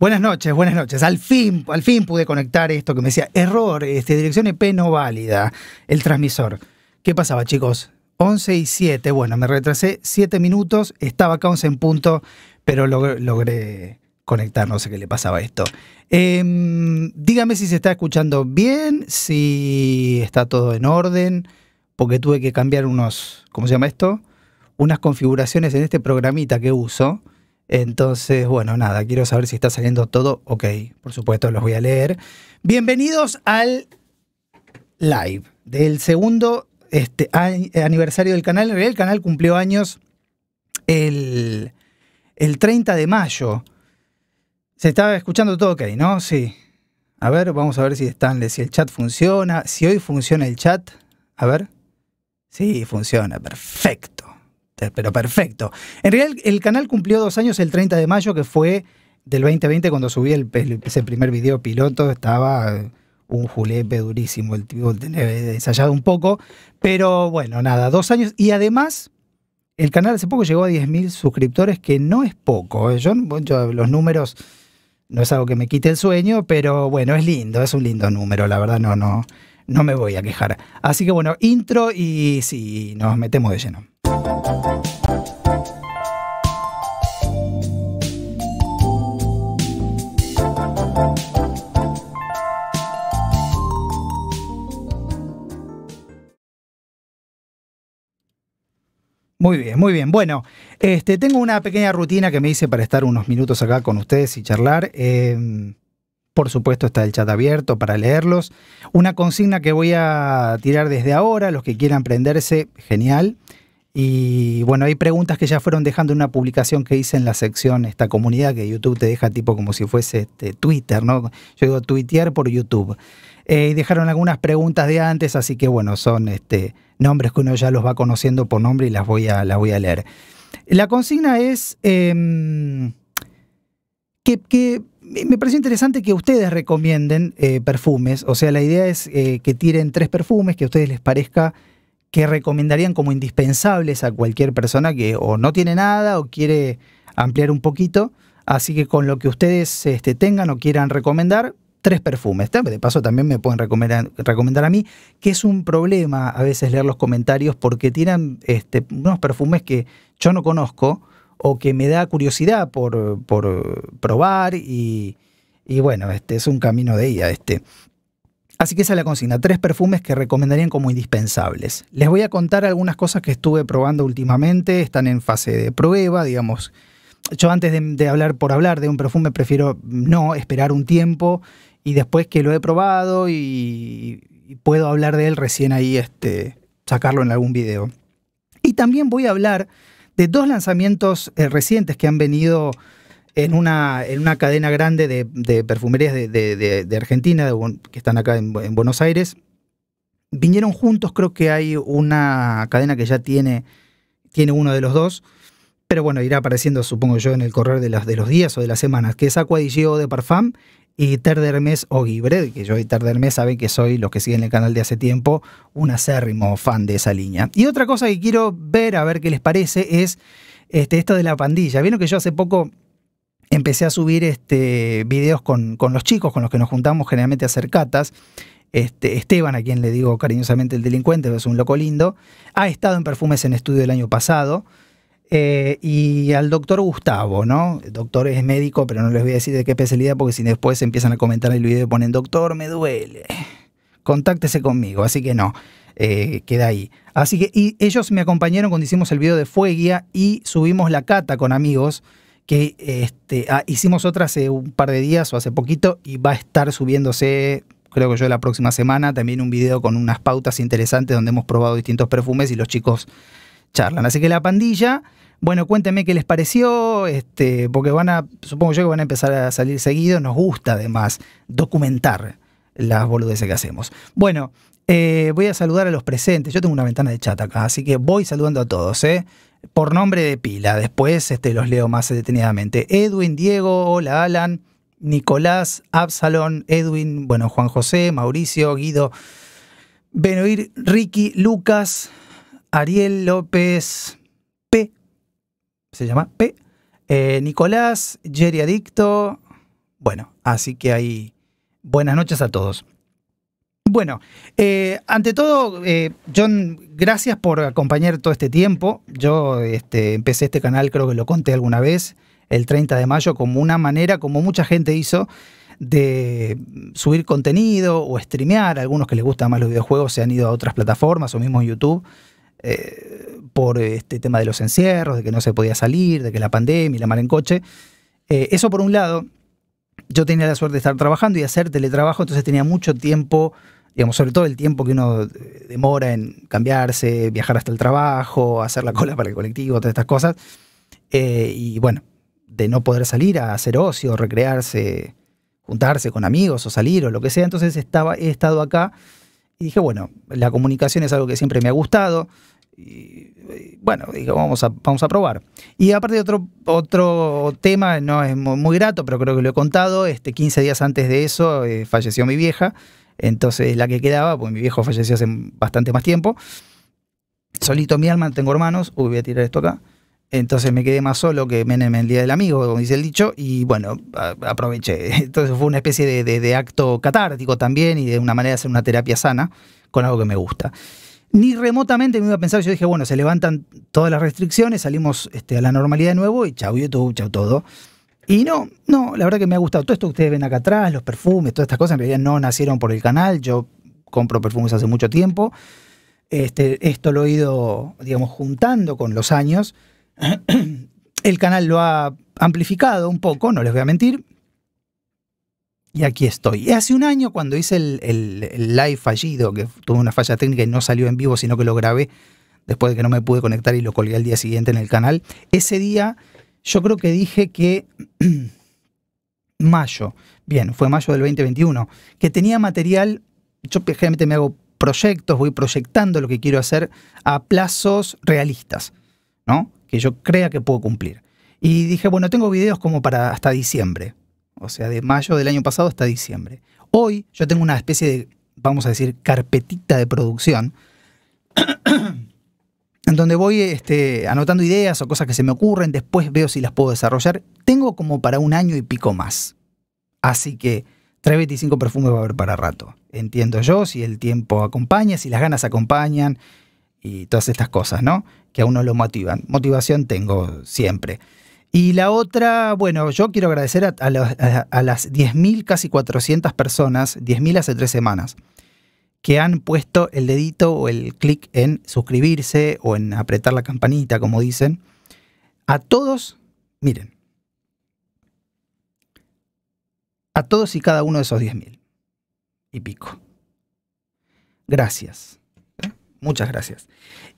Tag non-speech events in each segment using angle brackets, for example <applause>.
Buenas noches, buenas noches. Al fin, al fin pude conectar esto que me decía, error, este, dirección IP e no válida, el transmisor. ¿Qué pasaba, chicos? 11 y 7, bueno, me retrasé 7 minutos, estaba acá 11 en punto, pero logré conectar, no sé qué le pasaba a esto. Em, dígame si se está escuchando bien, si está todo en orden, porque tuve que cambiar unos, ¿cómo se llama esto? Unas configuraciones en este programita que uso entonces, bueno, nada, quiero saber si está saliendo todo. Ok, por supuesto, los voy a leer. Bienvenidos al live del segundo este, aniversario del canal. En realidad, el canal cumplió años el, el 30 de mayo. Se estaba escuchando todo ok, ¿no? Sí. A ver, vamos a ver si están, si el chat funciona, si hoy funciona el chat. A ver. Sí, funciona, perfecto pero perfecto. En realidad, el canal cumplió dos años el 30 de mayo, que fue del 2020, cuando subí el, ese primer video piloto, estaba eh, un julepe durísimo, el tipo ensayado un poco, pero bueno, nada, dos años. Y además, el canal hace poco llegó a 10.000 suscriptores, que no es poco. ¿eh? Yo, los números no es algo que me quite el sueño, pero bueno, es lindo, es un lindo número, la verdad no, no, no me voy a quejar. Así que bueno, intro y sí, nos metemos de lleno. Muy bien, muy bien. Bueno, este, tengo una pequeña rutina que me hice para estar unos minutos acá con ustedes y charlar. Em, por supuesto está el chat abierto para leerlos. Una consigna que voy a tirar desde ahora, los que quieran prenderse, genial. Y bueno, hay preguntas que ya fueron dejando en una publicación que hice en la sección Esta comunidad, que YouTube te deja tipo como si fuese este, Twitter, ¿no? Yo digo tuitear por YouTube. Eh, y dejaron algunas preguntas de antes, así que bueno, son este, nombres que uno ya los va conociendo por nombre y las voy a, las voy a leer. La consigna es em, que, me pareció interesante que ustedes recomienden eh, perfumes. O sea, la idea es eh, que tiren tres perfumes que a ustedes les parezca que recomendarían como indispensables a cualquier persona que o no tiene nada o quiere ampliar un poquito. Así que con lo que ustedes este, tengan o quieran recomendar, tres perfumes. De paso también me pueden recomendar, recomendar, a mí, que es un problema a veces leer los comentarios porque tienen este, unos perfumes que yo no conozco o que me da curiosidad por, probar y, bueno, este es un camino de ella. Este. Así que esa es la consigna, tres perfumes que recomendarían como indispensables. Les voy a contar algunas cosas que estuve probando últimamente, están en fase de prueba, digamos. Yo antes de, hablar por hablar de un perfume prefiero no esperar un tiempo y después que lo he probado y, puedo hablar de él recién ahí este, sacarlo en algún video. Y también voy a hablar de dos lanzamientos eh, recientes que han venido en una, en una cadena grande de, de perfumerías de, Argentina, que están acá en, Buenos Aires. Vinieron juntos, creo que hay una cadena que ya tiene, tiene uno de los dos, pero bueno, irá apareciendo, supongo yo, en el correr de, las, de los días o de las semanas, que es Aqua de Parfum y Ter de o que yo y Ter de saben que soy, los que siguen el canal de hace tiempo, un acérrimo fan de esa línea. Y otra cosa que quiero ver, a ver qué les parece, es este, esto de la pandilla. Vieron que yo hace poco empecé a subir este, videos con, los chicos, con los que nos juntamos generalmente a hacer catas. Este, Esteban, a quien le digo cariñosamente el delincuente, es un loco lindo, ha estado en Perfumes en Estudio el año pasado. Eh, y al doctor Gustavo, ¿no? El doctor es médico, pero no les voy a decir de qué especialidad porque si después empiezan a comentar el video y ponen, doctor, me duele, contáctese conmigo, así que no, eh, queda ahí. Así que y ellos me acompañaron cuando hicimos el video de Fueguia y subimos la cata con amigos que este, ah, hicimos otra hace un par de días o hace poquito y va a estar subiéndose, creo que yo la próxima semana, también un video con unas pautas interesantes donde hemos probado distintos perfumes y los chicos charlan. Así que la pandilla, bueno, cuéntenme qué les pareció, este, porque van a, supongo yo que van a empezar a salir seguido, nos gusta además documentar las boludeces que hacemos. Bueno, eh, voy a saludar a los presentes. Yo tengo una ventana de chat acá, así que voy saludando a todos. ¿eh? por nombre de pila. Después este, los leo más detenidamente. Edwin, Diego, hola Alan, Nicolás, Absalón, Edwin, bueno, Juan José, Mauricio, Guido, Benoir, Ricky, Lucas, Ariel López, P, se llama P, eh, Nicolás, Jerry Adicto. Bueno, así que ahí, buenas noches a todos bueno, eh, ante todo, eh, John, gracias por acompañar todo este tiempo. Yo este, empecé este canal, creo que lo conté alguna vez, el 30 de mayo, como una manera, como mucha gente hizo, de subir contenido o streamear. Algunos que les gustan más los videojuegos se han ido a otras plataformas o mismo YouTube. Eh, por este tema de los encierros, de que no se podía salir, de que la pandemia y la mar en coche. eso por un lado, yo tenía la suerte de estar trabajando y hacer teletrabajo, entonces tenía mucho tiempo digamos, sobre todo el tiempo que uno eh, demora en cambiarse, viajar hasta el trabajo, hacer la cola para el colectivo, todas estas cosas. Eh, y bueno, de no poder salir a hacer ocio, recrearse, juntarse con amigos o salir o lo que sea. Entonces estaba, he estado acá y dije, bueno, la comunicación es algo que siempre me ha gustado. Y, eh, bueno, dije, vamos a, vamos a probar. Y aparte de otro, otro tema, no es muy, grato, pero creo que lo he contado, este, 15 días antes de eso falleció mi vieja. Entonces, la que quedaba, pues mi viejo falleció hace bastante más tiempo. Solito mi alma, tengo hermanos. voy a tirar esto acá. Entonces me quedé más solo que Menem el día del amigo, como dice el dicho, y bueno, aproveché. <laughs> Entonces fue una especie de, acto catártico también y de una manera de hacer una terapia sana con algo que me gusta ni remotamente me iba a pensar, yo dije, bueno, se levantan todas las restricciones, salimos este, a la normalidad de nuevo y chao, YouTube, chao, todo. Y no, no, la verdad que me ha gustado. Todo esto que ustedes ven acá atrás, los perfumes, todas estas cosas, en realidad no nacieron por el canal. Yo compro perfumes hace mucho tiempo. Este, esto lo he ido, digamos, juntando con los años. <clears throat> El canal lo ha amplificado un poco, no les voy a mentir. Y aquí estoy. hace un año, cuando hice el, el live fallido, que tuve una falla técnica y no salió en vivo, sino que lo grabé después de que no me pude conectar y lo colgué al día siguiente en el canal, ese día yo creo que dije que <clears throat> mayo, bien, fue mayo del 2021, que tenía material, yo generalmente me hago proyectos, voy proyectando lo que quiero hacer a plazos realistas, ¿no? Que yo crea que puedo cumplir. Y dije, bueno, tengo videos como para hasta diciembre, o sea, de mayo del año pasado hasta diciembre. Hoy yo tengo una especie de, vamos a decir, carpetita de producción <clears throat> en donde voy este, anotando ideas o cosas que se me ocurren, después veo si las puedo desarrollar. Tengo como para un año y pico más. Así que 325 perfumes va a haber para rato. Entiendo yo si el tiempo acompaña, si las ganas acompañan y todas estas cosas, ¿no? Que a uno lo motivan. Motivación tengo siempre. Y la otra, bueno, yo quiero agradecer a, las 10.000, casi 400 personas, 10.000 hace tres semanas, que han puesto el dedito o el clic en suscribirse o en apretar la campanita, como dicen. A todos, miren, a todos y cada uno de esos 10.000 y pico. Gracias. Muchas gracias.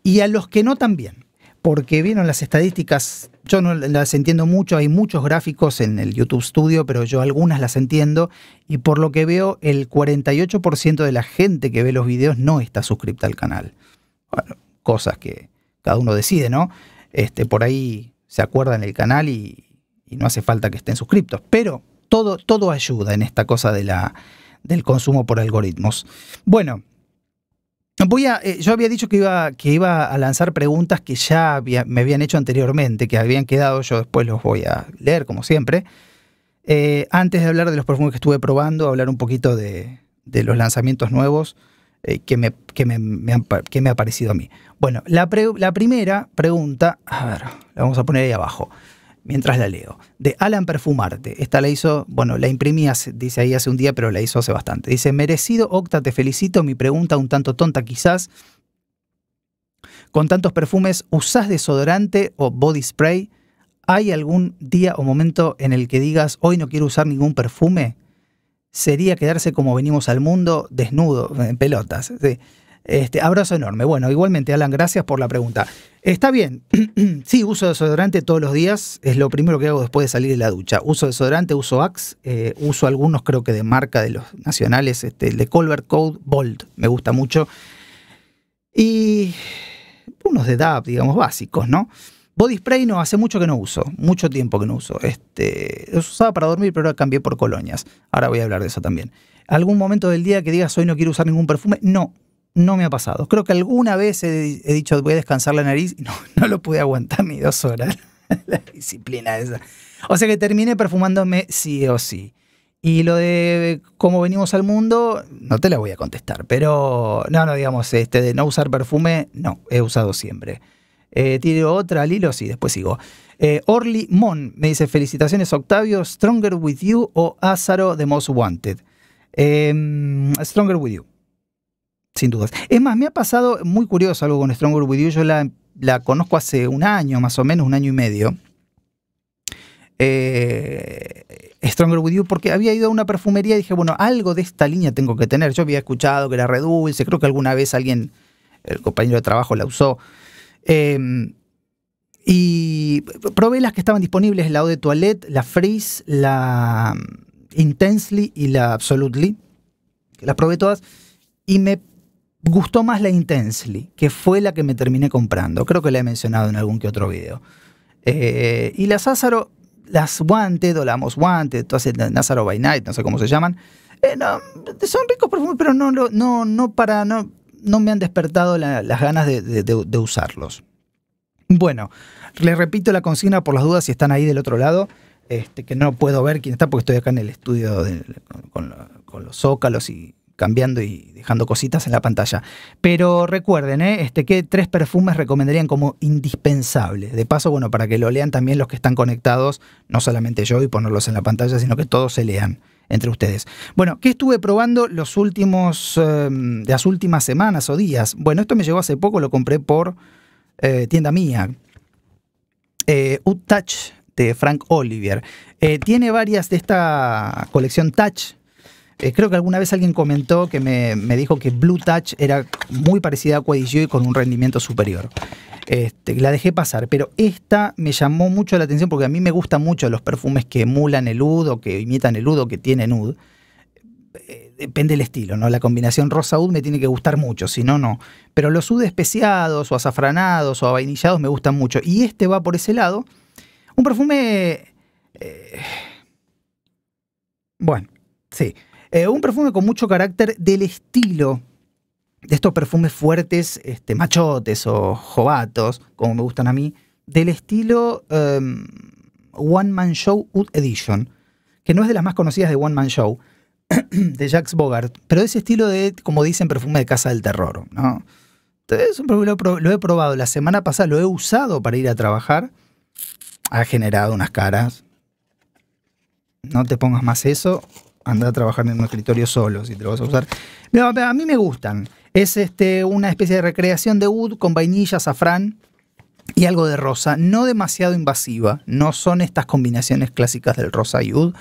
Y a los que no también porque vieron las estadísticas, yo no las entiendo mucho, hay muchos gráficos en el YouTube Studio, pero yo algunas las entiendo, y por lo que veo, el 48% de la gente que ve los videos no está suscripta al canal. Bueno, cosas que cada uno decide, ¿no? Este, por ahí se acuerdan el canal y, no hace falta que estén suscriptos, pero todo, todo ayuda en esta cosa de la, del consumo por algoritmos. Bueno, Voy a, eh, yo había dicho que iba, que iba a lanzar preguntas que ya me habían hecho anteriormente, que habían quedado, yo después los voy a leer como siempre. Eh, antes de hablar de los perfumes que estuve probando, hablar un poquito de, los lanzamientos nuevos eh, que, me, que, me, han, ha parecido a mí. Bueno, la, la primera pregunta, a ver, la vamos a poner ahí abajo mientras la leo. De Alan Perfumarte. Esta la hizo, bueno, la imprimí, dice ahí hace un día, pero la hizo hace bastante. Dice, merecido Octa, te felicito. Mi pregunta un tanto tonta quizás. Con tantos perfumes, ¿usás desodorante o body spray? ¿Hay algún día o momento en el que digas, hoy no quiero usar ningún perfume? Sería quedarse como venimos al mundo, desnudo, en pelotas. Sí. Este, abrazo enorme. Bueno, igualmente, Alan, gracias por la pregunta. Está bien, <clears throat> sí, uso desodorante todos los días, es lo primero que hago después de salir de la ducha. Uso desodorante, uso Axe, eh, uso algunos creo que de marca de los nacionales, este, el de Colbert Code Bold, me gusta mucho. Y unos de DAP, digamos, básicos, ¿no? Body spray no, hace mucho que no uso, mucho tiempo que no uso. Este, los usaba para dormir, pero ahora cambié por colonias. Ahora voy a hablar de eso también. ¿Algún momento del día que digas hoy no quiero usar ningún perfume? No, no me ha pasado. Creo que alguna vez he, dicho voy a descansar la nariz y no, <laughs> no lo pude aguantar ni dos horas. <laughs> la disciplina esa. O sea que terminé perfumándome sí o sí. Y lo de cómo venimos al mundo, no te la voy a contestar, pero no, no, digamos, este, de no usar perfume, no, he usado siempre. Eh, tiro otra al hilo, sí, después sigo. Eh, Orly Mon me dice, felicitaciones Octavio, Stronger With You o Azaro The Most Wanted. Em, Stronger With You. Sin dudas. Es más, me ha pasado muy curioso algo con Stronger With You. Yo la, conozco hace un año, más o menos, un año y medio. Eh, Stronger With You, porque había ido a una perfumería y dije, bueno, algo de esta línea tengo que tener. Yo había escuchado que era redulce, creo que alguna vez alguien, el compañero de trabajo, la usó. Em, y probé las que estaban disponibles, la Eau de Toilette, la Freeze, la mm, Intensely y la Absolutely. Las probé todas y me gustó más la Intensely, que fue la que me terminé comprando. Creo que la he mencionado en algún que otro video. Eh, y las Azaro, las Wanted o la Most Wanted, Nazaro by Night, no sé cómo se llaman, eh, son ricos perfumes, pero no, no, no, para, no, no me han despertado las ganas de, usarlos. Bueno, les repito la consigna por las dudas si están ahí del otro lado. Este, que no puedo ver quién está porque estoy acá en el estudio con, los zócalos y, cambiando y dejando cositas en la pantalla. Pero recuerden, ¿eh? este, ¿qué tres perfumes recomendarían como indispensables? De paso, bueno, para que lo lean también los que están conectados, no solamente yo y ponerlos en la pantalla, sino que todos se lean entre ustedes. Bueno, ¿qué estuve probando los últimos, em, de las últimas semanas o días? Bueno, esto me llegó hace poco, lo compré por eh, tienda mía. Eh, Touch de Frank Olivier. Eh, tiene varias de esta colección Touch, eh, creo que alguna vez alguien comentó que me, dijo que Blue Touch era muy parecida a Quadigio y con un rendimiento superior. Este, la dejé pasar, pero esta me llamó mucho la atención porque a mí me gustan mucho los perfumes que emulan el UD o que imitan el UD o que tienen UD. Eh, depende del estilo, ¿no? La combinación rosa UD me tiene que gustar mucho, si no, no. Pero los UD especiados o azafranados o avainillados me gustan mucho. Y este va por ese lado. Un perfume. Eh, bueno, sí. Eh, un perfume con mucho carácter del estilo de estos perfumes fuertes, este, machotes o jovatos, como me gustan a mí, del estilo em, One Man Show Wood Edition, que no es de las más conocidas de One Man Show, <clears throat> de Jacques Bogart, pero es estilo de, como dicen, perfume de casa del terror, ¿no? Entonces, lo he probado la semana pasada, lo he usado para ir a trabajar, ha generado unas caras. No te pongas más eso, Andá a trabajar en un escritorio solo si te lo vas a usar. a mí me gustan. Es este, una especie de recreación de wood con vainilla, azafrán y algo de rosa. No demasiado invasiva. No son estas combinaciones clásicas del rosa y wood,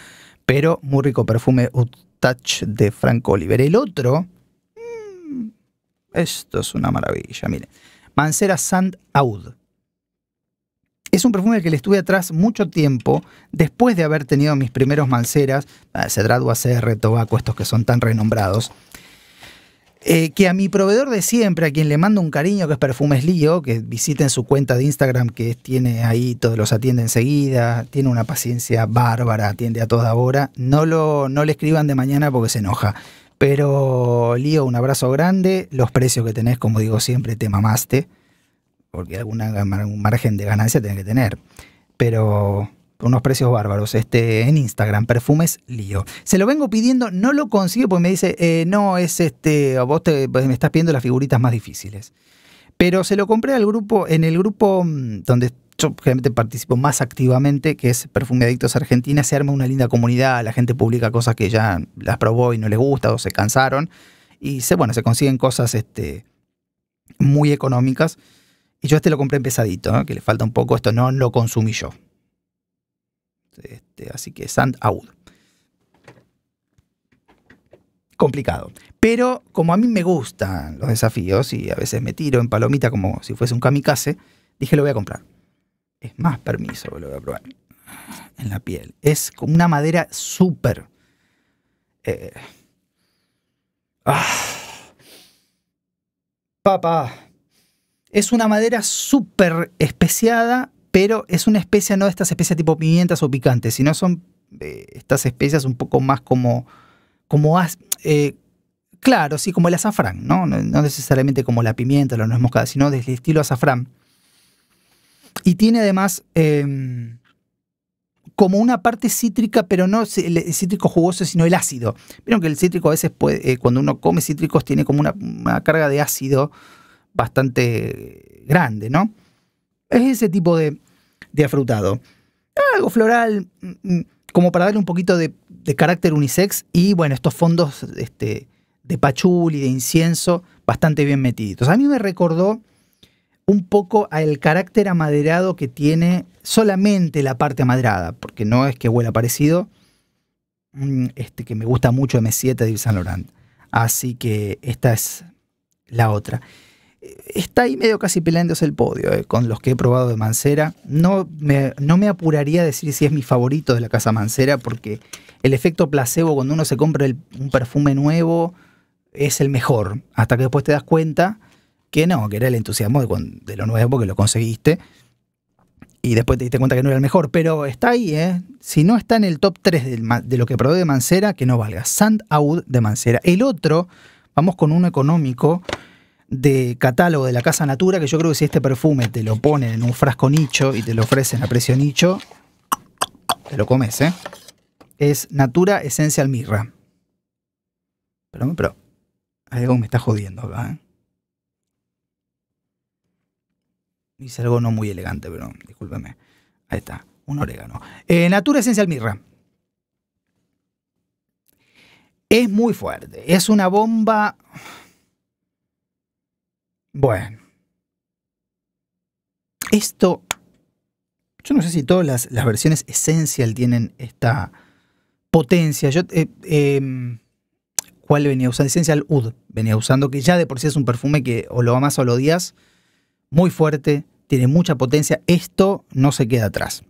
pero muy rico perfume Oud Touch de Frank Oliver. El otro, mm, esto es una maravilla, miren. Mancera Sand Oud. Es un perfume que le estuve atrás mucho tiempo, después de haber tenido mis primeros malceras, de ser Tobacco, estos que son tan renombrados. Eh, que a mi proveedor de siempre, a quien le mando un cariño, que es Perfumes Lío, que visiten su cuenta de Instagram, que tiene ahí, todos los atiende enseguida, tiene una paciencia bárbara, atiende a toda hora. No, lo, no le escriban de mañana porque se enoja. Pero Lío, un abrazo grande. Los precios que tenés, como digo siempre, te mamaste porque algún margen de ganancia tiene que tener. Pero unos precios bárbaros. Este, en Instagram, perfumes lío. Se lo vengo pidiendo, no lo consigue porque me dice, eh, no, es este, vos pues, me estás pidiendo las figuritas más difíciles. Pero se lo compré al grupo, en el grupo mm, donde yo generalmente participo más activamente, que es Perfume Adictos Argentina, se arma una linda comunidad, la gente publica cosas que ya las probó y no les gusta o se cansaron. Y se, bueno, se consiguen cosas este, muy económicas. Y yo este lo compré empezadito, que le falta un poco. Esto no lo consumí yo. Este, así que Sand Out. Complicado. Pero como a mí me gustan los desafíos y a veces me tiro en palomita como si fuese un kamikaze, dije lo voy a comprar. Es más permiso, lo voy a probar. En la piel. Es como una madera súper. Eh, ah, papá. Es una madera súper especiada, pero es una especie, no de estas especias tipo pimientas o picantes, sino son eh, estas especias un poco más como. como eh, claro, sí, como el azafrán, ¿no? ¿no? necesariamente como la pimienta, la nuez moscada, sino del estilo azafrán. Y tiene además. Em, como una parte cítrica, pero no el cítrico jugoso, sino el ácido. Vieron que el cítrico a veces, puede, eh, cuando uno come cítricos, tiene como una, una, carga de ácido bastante grande, ¿no? Es ese tipo de, de afrutado. Algo floral, mm, mm, como para darle un poquito de, carácter unisex y, bueno, estos fondos este, de pachuli, de incienso, bastante bien metidos. A mí me recordó un poco al carácter amaderado que tiene solamente la parte amaderada, porque no es que huela parecido, mm, este, que me gusta mucho M7 de Yves Saint Laurent. Así que esta es la otra está ahí medio casi peleándose el podio eh, con los que he probado de Mancera. No me, no me apuraría a decir si es mi favorito de la casa Mancera, porque el efecto placebo cuando uno se compra un perfume nuevo es el mejor, hasta que después te das cuenta que no, que era el entusiasmo de, lo nuevo que lo conseguiste. Y después te diste cuenta que no era el mejor, pero está ahí, ¿eh? Si no está en el top 3 de lo que probé de Mancera, que no valga. Sand Aud de Mancera. El otro, vamos con uno económico, de catálogo de la Casa Natura, que yo creo que si este perfume te lo ponen en un frasco nicho y te lo ofrecen a precio nicho, te lo comes, ¿eh? Es Natura esencial Mirra. pero pero algo me está jodiendo acá, ¿eh? Hice algo no muy elegante, pero discúlpeme. Ahí está, un orégano. Eh, Natura Esencial Mirra. Es muy fuerte. Es una bomba bueno. Esto, yo no sé si todas las, versiones Essential tienen esta potencia. Yo, eh, em, ¿Cuál venía usando? Esencial Oud venía usando, que ya de por sí es un perfume que o lo amas o lo odias. Muy fuerte, tiene mucha potencia. Esto no se queda atrás.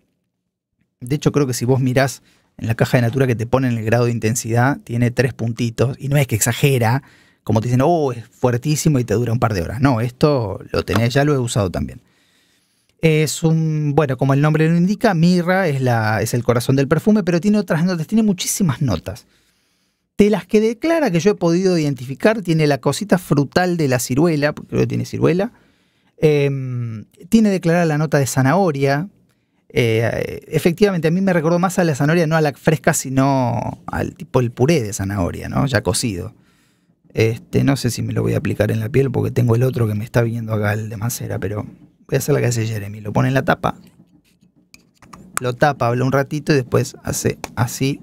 De hecho, creo que si vos mirás en la caja de Natura que te ponen el grado de intensidad, tiene tres puntitos. Y no es que exagera, como te dicen, oh, es fuertísimo y te dura un par de horas. No, esto lo tenés, ya lo he usado también. Es un, bueno, como el nombre lo indica, mirra es, la, es el corazón del perfume, pero tiene otras notas, tiene muchísimas notas. De las que declara que yo he podido identificar, tiene la cosita frutal de la ciruela, porque creo que tiene ciruela. Em, tiene declarada la nota de zanahoria. Eh, efectivamente, a mí me recordó más a la zanahoria, no a la fresca, sino al tipo el puré de zanahoria, ¿no? Ya cocido. Este, no sé si me lo voy a aplicar en la piel porque tengo el otro que me está viendo acá, el de macera, pero voy a hacer la que hace Jeremy. Lo pone en la tapa, lo tapa, habla un ratito y después hace así.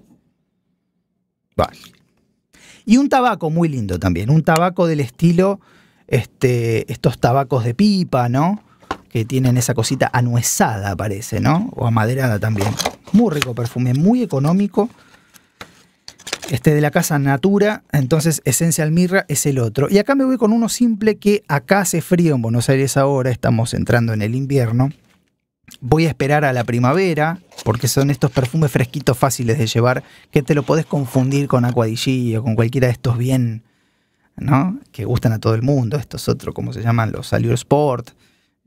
Vale. Y un tabaco muy lindo también, un tabaco del estilo, este, estos tabacos de pipa, ¿no? Que tienen esa cosita anuesada, parece, ¿no? O amaderada también. Muy rico perfume, muy económico este, de la casa Natura, entonces Esencial Mirra es el otro. Y acá me voy con uno simple que acá hace frío en Buenos Aires ahora, estamos entrando en el invierno. Voy a esperar a la primavera, porque son estos perfumes fresquitos fáciles de llevar, que te lo podés confundir con Aquadigi o con cualquiera de estos bien, ¿no? Que gustan a todo el mundo, estos otros, como se llaman, los Allure Sport,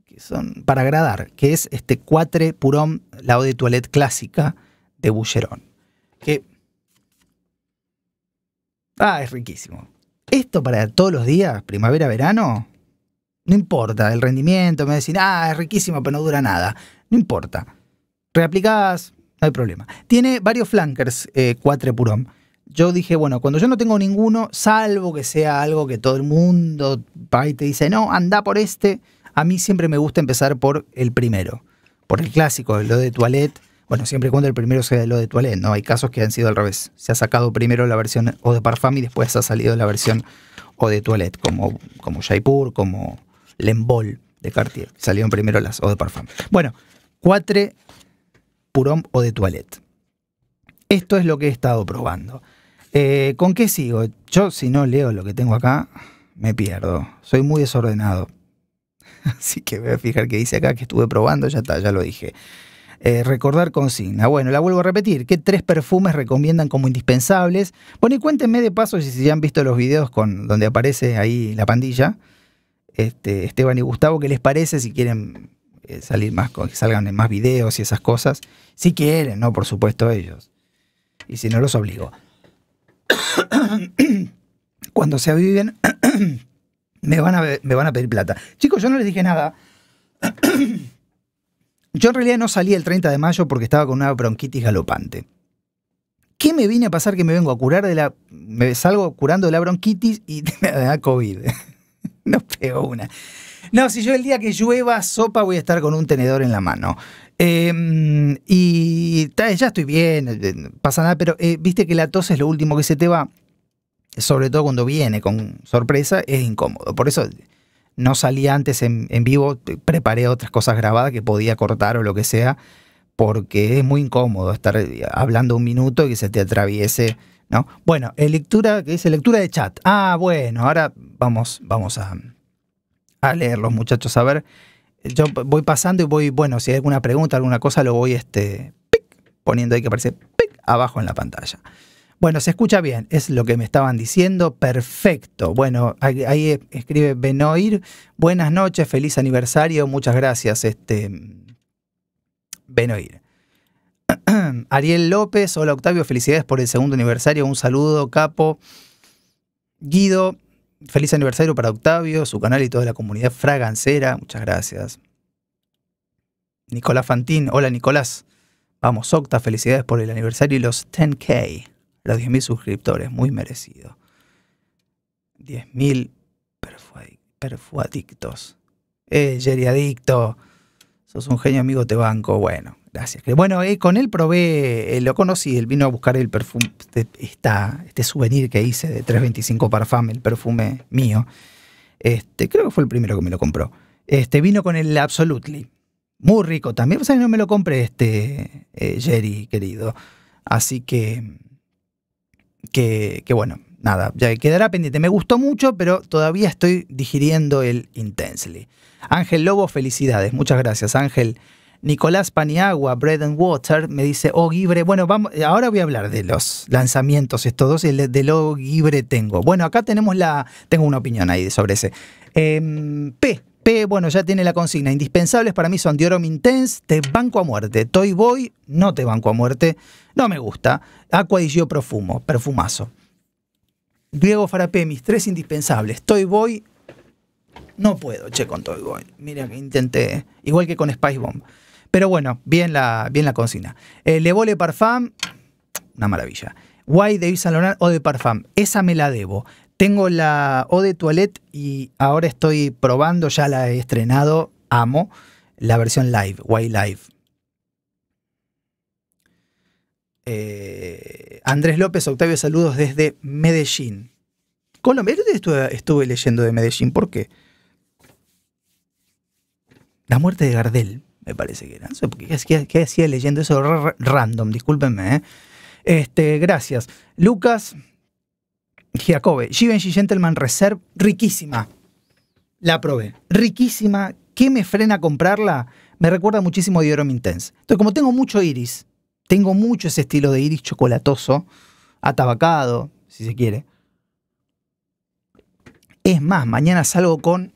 que son para agradar, que es este Cuatre Purón la de Toilette clásica de Boucheron, que Ah, es riquísimo. Esto para todos los días, primavera, verano, no importa el rendimiento, me decís, ah, es riquísimo, pero no dura nada. No importa. Reaplicadas, no hay problema. Tiene varios flankers, eh, Purón. Yo dije, bueno, cuando yo no tengo ninguno, salvo que sea algo que todo el mundo te dice, no, anda por este, a mí siempre me gusta empezar por el primero, por el clásico, lo de Toilette, bueno, siempre cuando el primero sea lo de Toilette, ¿no? Hay casos que han sido al revés. Se ha sacado primero la versión o de Parfum y después ha salido la versión o de Toilette, como, como Jaipur, como Lembol de Cartier. Salieron primero las o de Parfum. Bueno, Quatre, purón o de Toilette. Esto es lo que he estado probando. Eh, ¿Con qué sigo? Yo, si no leo lo que tengo acá, me pierdo. Soy muy desordenado. <laughs> Así que voy a fijar qué dice acá que estuve probando, ya está, ya lo dije. Eh, recordar consigna. Bueno, la vuelvo a repetir. ¿Qué tres perfumes recomiendan como indispensables? Bueno, y cuéntenme de paso si ya han visto los videos con, donde aparece ahí la pandilla. Este, Esteban y Gustavo, ¿qué les parece? Si quieren eh, salir más, que salgan en más videos y esas cosas. Si quieren, ¿no? Por supuesto ellos. Y si no, los obligo. <coughs> Cuando se aviven, <coughs> me, van a, me van a pedir plata. Chicos, yo no les dije nada. <coughs> Yo en realidad no salí el 30 de mayo porque estaba con una bronquitis galopante. ¿Qué me viene a pasar que me vengo a curar de la. me salgo curando de la bronquitis y me <laughs> da COVID? <laughs> no pego una. No, si yo el día que llueva sopa voy a estar con un tenedor en la mano. Em, y ya estoy bien, eh, eh, pasa nada, pero eh, viste que la tos es lo último que se te va, sobre todo cuando viene con sorpresa, es incómodo. Por eso no salía antes en, vivo, preparé otras cosas grabadas que podía cortar o lo que sea, porque es muy incómodo estar eh, hablando un minuto y que se te atraviese, ¿no? Bueno, lectura, que dice lectura de chat. Ah, bueno, ahora vamos, vamos a, a leerlos, muchachos, a ver. Yo voy pasando y voy, bueno, si hay alguna pregunta, alguna cosa, lo voy este, poniendo ahí que aparece pic, abajo en la pantalla. Bueno, se escucha bien, es lo que me estaban diciendo, perfecto. Bueno, ahí, escribe Benoir, buenas noches, feliz aniversario, muchas gracias, este Benoir. <clears throat> Ariel López, hola Octavio, felicidades por el segundo aniversario, un saludo, capo. Guido, feliz aniversario para Octavio, su canal y toda la comunidad fragancera, muchas gracias. Nicolás Fantín, hola Nicolás. Vamos, Octa, felicidades por el aniversario y los 10K los 10.000 suscriptores, muy merecido. 10.000 perfuadictos. Eh, Jerry Adicto, sos un genio amigo, te banco. Bueno, gracias. Bueno, eh, con él probé, eh, lo conocí, él vino a buscar el perfume, este, este souvenir que hice de 325 Parfum, el perfume mío. Este, creo que fue el primero que me lo compró. Este, vino con el Absolutely. Muy rico también. O sea, no me lo compré este eh, Jerry, querido. Así que que, bueno, nada, ya quedará pendiente. Me gustó mucho, pero todavía estoy digiriendo el Intensely. Ángel Lobo, felicidades. Muchas gracias, Ángel. Nicolás Paniagua, Bread and Water, me dice Oh Bueno, vamos, ahora voy a hablar de los lanzamientos estos dos y el de lo Gibre tengo. Bueno, acá tenemos la. Tengo una opinión ahí sobre ese. Em, P, P, bueno, ya tiene la consigna. Indispensables para mí son Diorom Intense, te banco a muerte. Toy Boy, no te banco a muerte. No me gusta. Aqua y Gio Profumo, perfumazo. Diego Farapé, mis tres indispensables. Toy Boy, no puedo, che, con Toy Boy. Mira que intenté, igual que con Spice Bomb. Pero bueno, bien la, bien la consigna. Eh, Le Vole Parfum, una maravilla. Why de Yves Saint o de Parfum. Esa me la debo. Tengo la O de Toilette y ahora estoy probando, ya la he estrenado, amo, la versión live, y Live. Eh, Andrés López, Octavio, saludos desde Medellín. Colombia, estuve, estuve leyendo de Medellín, ¿por qué? La muerte de Gardel, me parece que era. ¿Qué, hacía leyendo eso? Random, discúlpenme. ¿eh? Este, gracias. Lucas, Giacobbe, Givenchy Gentleman Reserve, riquísima. La probé. Riquísima. ¿Qué me frena a comprarla? Me recuerda muchísimo a Diorum Intense. Entonces, como tengo mucho iris, tengo mucho ese estilo de iris chocolatoso, atabacado, si se quiere. Es más, mañana salgo con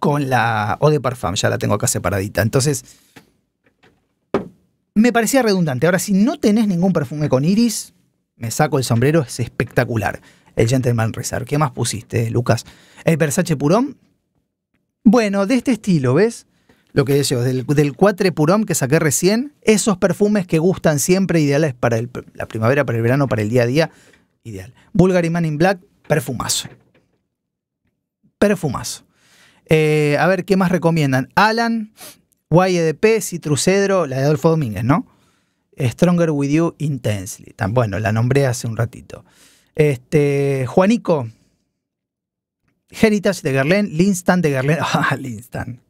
con la Eau de Parfum, ya la tengo acá separadita. Entonces, me parecía redundante. Ahora, si no tenés ningún perfume con iris, me saco el sombrero, es espectacular. El Gentleman Reserve. ¿Qué más pusiste, Lucas? El Versace Purón. Bueno, de este estilo, ¿ves? Lo que decía, del, del Cuatre Purón que saqué recién, esos perfumes que gustan siempre, ideales para la primavera, para el verano, para el día a día, ideal. Bulgari Man in Black, perfumazo. Perfumazo. Eh, a ver, ¿qué más recomiendan? Alan, YEDP, Citrus Cedro, la de Adolfo Domínguez, ¿no? Stronger With You Intensely. bueno, la nombré hace un ratito. Este, Juanico, Heritage de Gerlén, Linstan de Gerlén. <laughs> Ah, Linstan.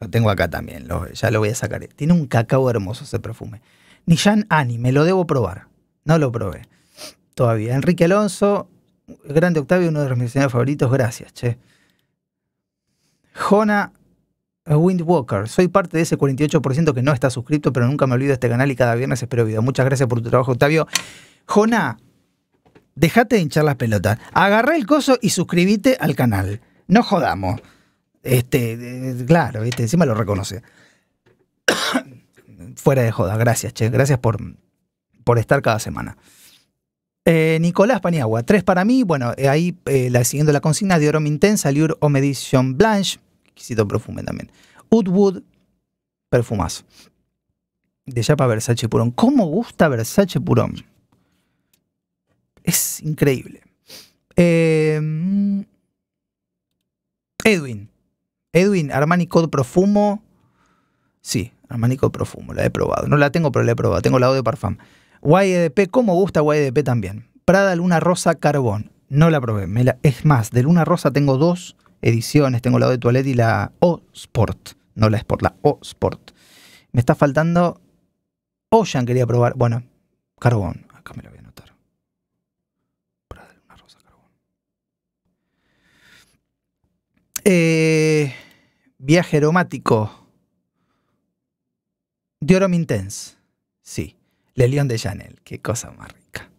Lo tengo acá también, ya lo voy a sacar. Tiene un cacao hermoso ese perfume. Nishan Ani, me lo debo probar. No lo probé todavía. Enrique Alonso, grande Octavio, uno de los señores favoritos. Gracias, che. Jona Windwalker, Wind Walker. Soy parte de ese 48% que no está suscrito, pero nunca me olvido de este canal y cada viernes espero video. Muchas gracias por tu trabajo, Octavio. Jona, dejate de hinchar las pelotas. Agarra el coso y suscríbete al canal. No jodamos. Este, claro, encima lo reconoce. <coughs> Fuera de joda, gracias, che. Gracias por, por estar cada semana. Eh, Nicolás Paniagua, tres para mí. Bueno, eh, ahí eh, siguiendo la consigna de Intensa, Liur Edition Blanche exquisito perfume también. Woodwood, perfumazo. De para Versace Purón. ¿Cómo gusta Versace Purón? Es increíble. Em, Edwin. Edwin, Armani Code Profumo. Sí, Armani Code Profumo, la he probado. No la tengo, pero la he probado. Tengo la O de Parfum. YDP, ¿cómo gusta YDP también? Prada Luna Rosa Carbón. No la probé. es más, de Luna Rosa tengo dos ediciones, tengo la O de Toilette y la O Sport, no la Sport, la O Sport. Me está faltando Ocean, quería probar, bueno, Carbón, acá me lo voy a anotar. Para darle una rosa Carbón. Eh, viaje aromático. Diorom Intense, sí. Le León de Chanel, qué cosa más rica.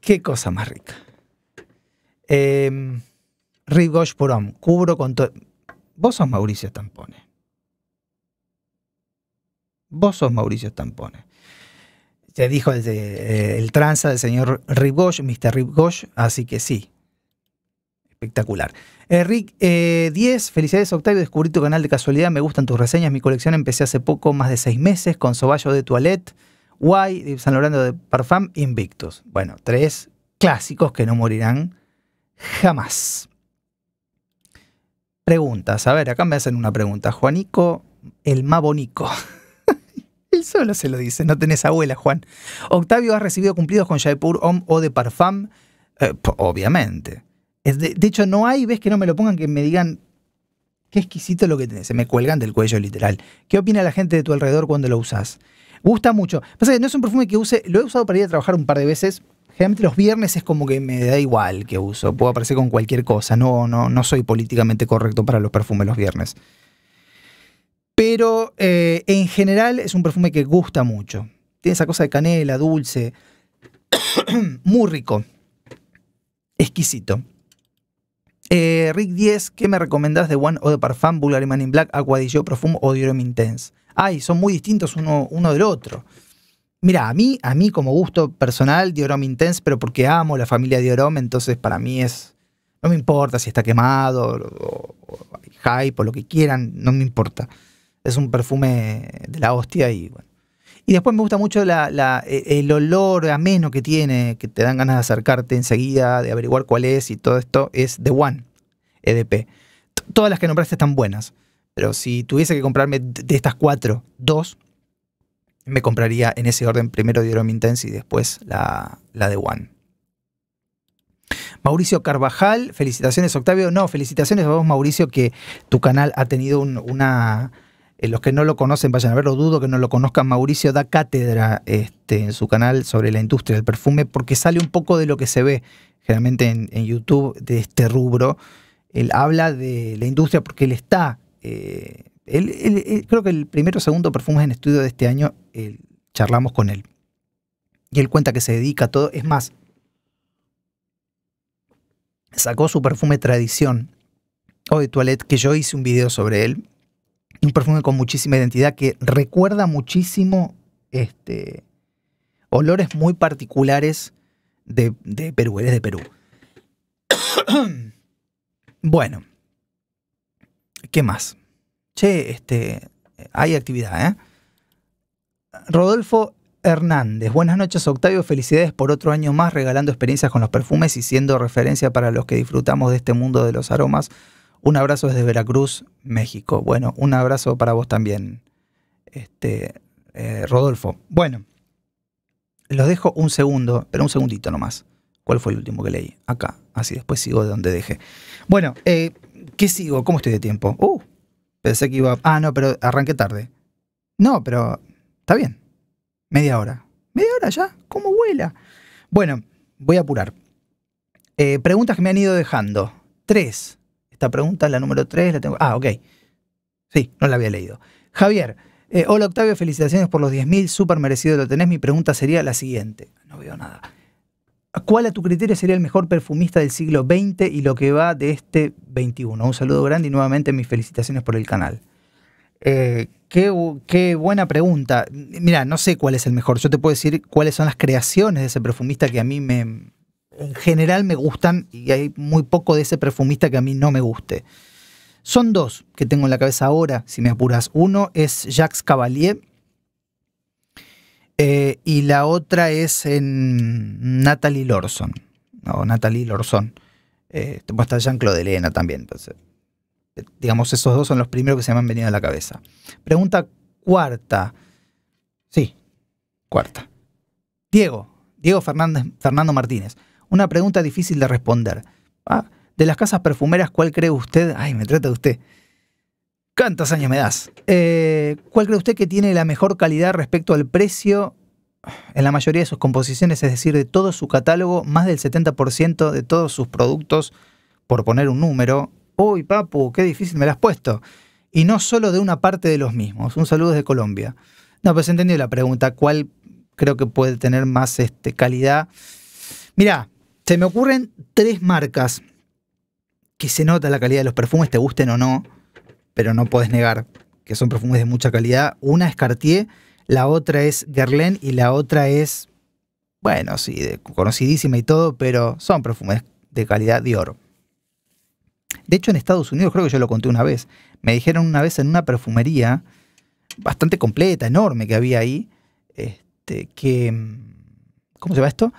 Qué cosa más rica. Eh, por cubro con todo. Vos sos Mauricio Tampone. Vos sos Mauricio Tampone. ya dijo eh, el, tranza del señor Rigosh, Mr. Rigosh, así que sí. Espectacular. Eh, Rick, 10, eh, felicidades Octavio, descubrí tu canal de casualidad, me gustan tus reseñas, mi colección empecé hace poco, más de seis meses, con Soballo de Toilette, Guay, de San Lorenzo de Parfum, Invictus. Bueno, tres clásicos que no morirán jamás. Preguntas. A ver, acá me hacen una pregunta. Juanico, el mabonico. <laughs> Él solo se lo dice. No tenés abuela, Juan. Octavio, ¿has recibido cumplidos con Jaipur Om o de Parfum? Eh, obviamente. de, hecho, no hay, ves que no me lo pongan, que me digan qué exquisito lo que tenés. Se me cuelgan del cuello, literal. ¿Qué opina la gente de tu alrededor cuando lo usas? Gusta mucho. Pasa no es un perfume que use, lo he usado para ir a trabajar un par de veces Generalmente los viernes es como que me da igual que uso. Puedo aparecer con cualquier cosa. No, no, no soy políticamente correcto para los perfumes los viernes. Pero eh, en general es un perfume que gusta mucho. Tiene esa cosa de canela, dulce. <coughs> Muy rico. Exquisito. Eh, Rick 10, ¿qué me recomendás de One o de Parfum, Bulgari Man in Black, Gio Profumo o Diorum Intense? Ay, son muy distintos uno, uno del otro. Mira, a mí, a mí como gusto personal, Diorom Intense, pero porque amo la familia Diorom, entonces para mí es. No me importa si está quemado o, hay hype o lo que quieran, no me importa. Es un perfume de la hostia y bueno. Y después me gusta mucho la, e, el olor ameno que tiene, que te dan ganas de acercarte enseguida, de averiguar cuál es y todo esto, es The One, EDP. Todas las que nombraste están buenas, pero si tuviese que comprarme de estas cuatro, dos, me compraría en ese orden primero Diorama Intense y después la, de One. Mauricio Carvajal, felicitaciones Octavio. No, felicitaciones a vos Mauricio que tu canal ha tenido una... Eh, los que no lo conocen, vayan a verlo, dudo que no lo conozcan. Mauricio da cátedra este, en su canal sobre la industria del perfume porque sale un poco de lo que se ve generalmente en, YouTube de este rubro. Él habla de la industria porque él está eh, creo que el primero o segundo Perfumes en Estudio de este año charlamos con él. Y él cuenta que se dedica a todo. Es más, sacó su perfume Tradición o de Toilette, que yo hice un video sobre él. Un perfume con muchísima identidad que recuerda muchísimo este, olores muy particulares de, de Perú. Eres de Perú. <coughs> bueno, ¿qué más? che, este, hay actividad, ¿eh? Rodolfo Hernández, buenas noches Octavio, felicidades por otro año más regalando experiencias con los perfumes y siendo referencia para los que disfrutamos de este mundo de los aromas. Un abrazo desde Veracruz, México. Bueno, un abrazo para vos también, este, eh, Rodolfo. Bueno, los dejo un segundo, pero un segundito nomás. ¿Cuál fue el último que leí? Acá, así después sigo de donde dejé. Bueno, eh, ¿qué sigo? ¿Cómo estoy de tiempo? Uh, Pensé que iba. Ah, no, pero arranqué tarde. No, pero está bien. Media hora. ¿Media hora ya? ¿Cómo vuela? Bueno, voy a apurar. Eh, preguntas que me han ido dejando. Tres. Esta pregunta la número tres. La tengo... Ah, ok. Sí, no la había leído. Javier. Eh, hola Octavio, felicitaciones por los 10.000, súper merecido lo tenés. Mi pregunta sería la siguiente. No veo nada. ¿Cuál a tu criterio sería el mejor perfumista del siglo XX y lo que va de este XXI? Un saludo grande y nuevamente mis felicitaciones por el canal. Eh, qué, buena pregunta. Mira, no sé cuál es el mejor. Yo te puedo decir cuáles son las creaciones de ese perfumista que a mí me, en general me gustan y hay muy poco de ese perfumista que a mí no me guste. Son dos que tengo en la cabeza ahora, si me apuras. Uno es Jacques Cavalier, eh, y la otra es en Natalie Lorson. O no, Natalie Lorson. Eh, está Jean-Claude Elena también. Entonces, eh, digamos, esos dos son los primeros que se me han venido a la cabeza. Pregunta cuarta. Sí, cuarta. Diego, Diego Fernández, Fernando Martínez. Una pregunta difícil de responder. Ah, de las casas perfumeras, ¿cuál cree usted? Ay, me trata de usted. ¿Cuántos años me das? Eh, ¿Cuál cree usted que tiene la mejor calidad respecto al precio en la mayoría de sus composiciones? Es decir, de todo su catálogo, más del 70% de todos sus productos, por poner un número. Uy, papu, qué difícil me lo has puesto. Y no solo de una parte de los mismos. Un saludo desde Colombia. No, pues entendí la pregunta. ¿Cuál creo que puede tener más este, calidad? Mirá, se me ocurren tres marcas que se nota la calidad de los perfumes, te gusten o no pero no puedes negar que son perfumes de mucha calidad. Una es Cartier, la otra es Guerlain y la otra es, bueno, sí, conocidísima y todo, pero son perfumes de calidad Dior. De hecho, en Estados Unidos, creo que yo lo conté una vez, me dijeron una vez en una perfumería bastante completa, enorme que había ahí, este, que... ¿Cómo se llama esto?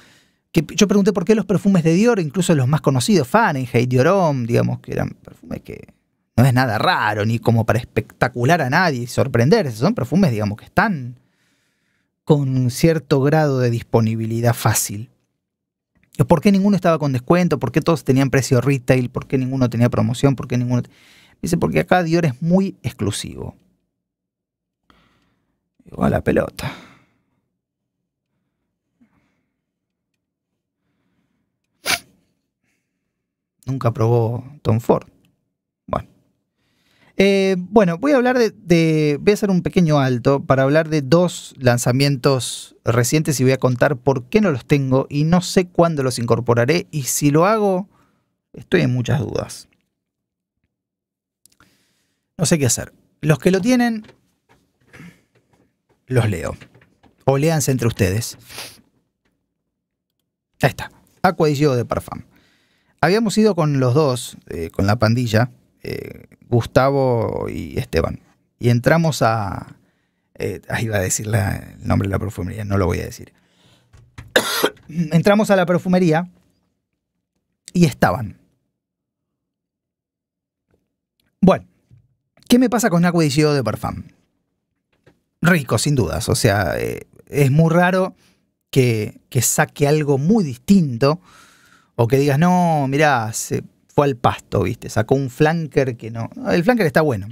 Que yo pregunté por qué los perfumes de Dior, incluso los más conocidos, Fahrenheit, Diorom, digamos, que eran perfumes que no es nada raro, ni como para espectacular a nadie y sorprenderse. Son perfumes, digamos, que están con un cierto grado de disponibilidad fácil. ¿Por qué ninguno estaba con descuento? ¿Por qué todos tenían precio retail? ¿Por qué ninguno tenía promoción? ¿Por qué ninguno? Dice, porque acá Dior es muy exclusivo. Igual a la pelota. Nunca probó Tom Ford. Eh, bueno, voy a hablar de, Voy a hacer un pequeño alto para hablar de dos lanzamientos recientes y voy a contar por qué no los tengo y no sé cuándo los incorporaré. Y si lo hago, estoy en muchas dudas. No sé qué hacer. Los que lo tienen, los leo. O léanse entre ustedes. Ahí está. Aqua y yo de Parfum. Habíamos ido con los dos, eh, con la pandilla. Eh, Gustavo y Esteban. Y entramos a... Eh, ahí va a decir el nombre de la perfumería, no lo voy a decir. <coughs> entramos a la perfumería y estaban. Bueno, ¿qué me pasa con Gio de Parfum? Rico, sin dudas. O sea, eh, es muy raro que, que, saque algo muy distinto o que digas, no, mirá, se al pasto, ¿viste? Sacó un flanker que no. El flanker está bueno.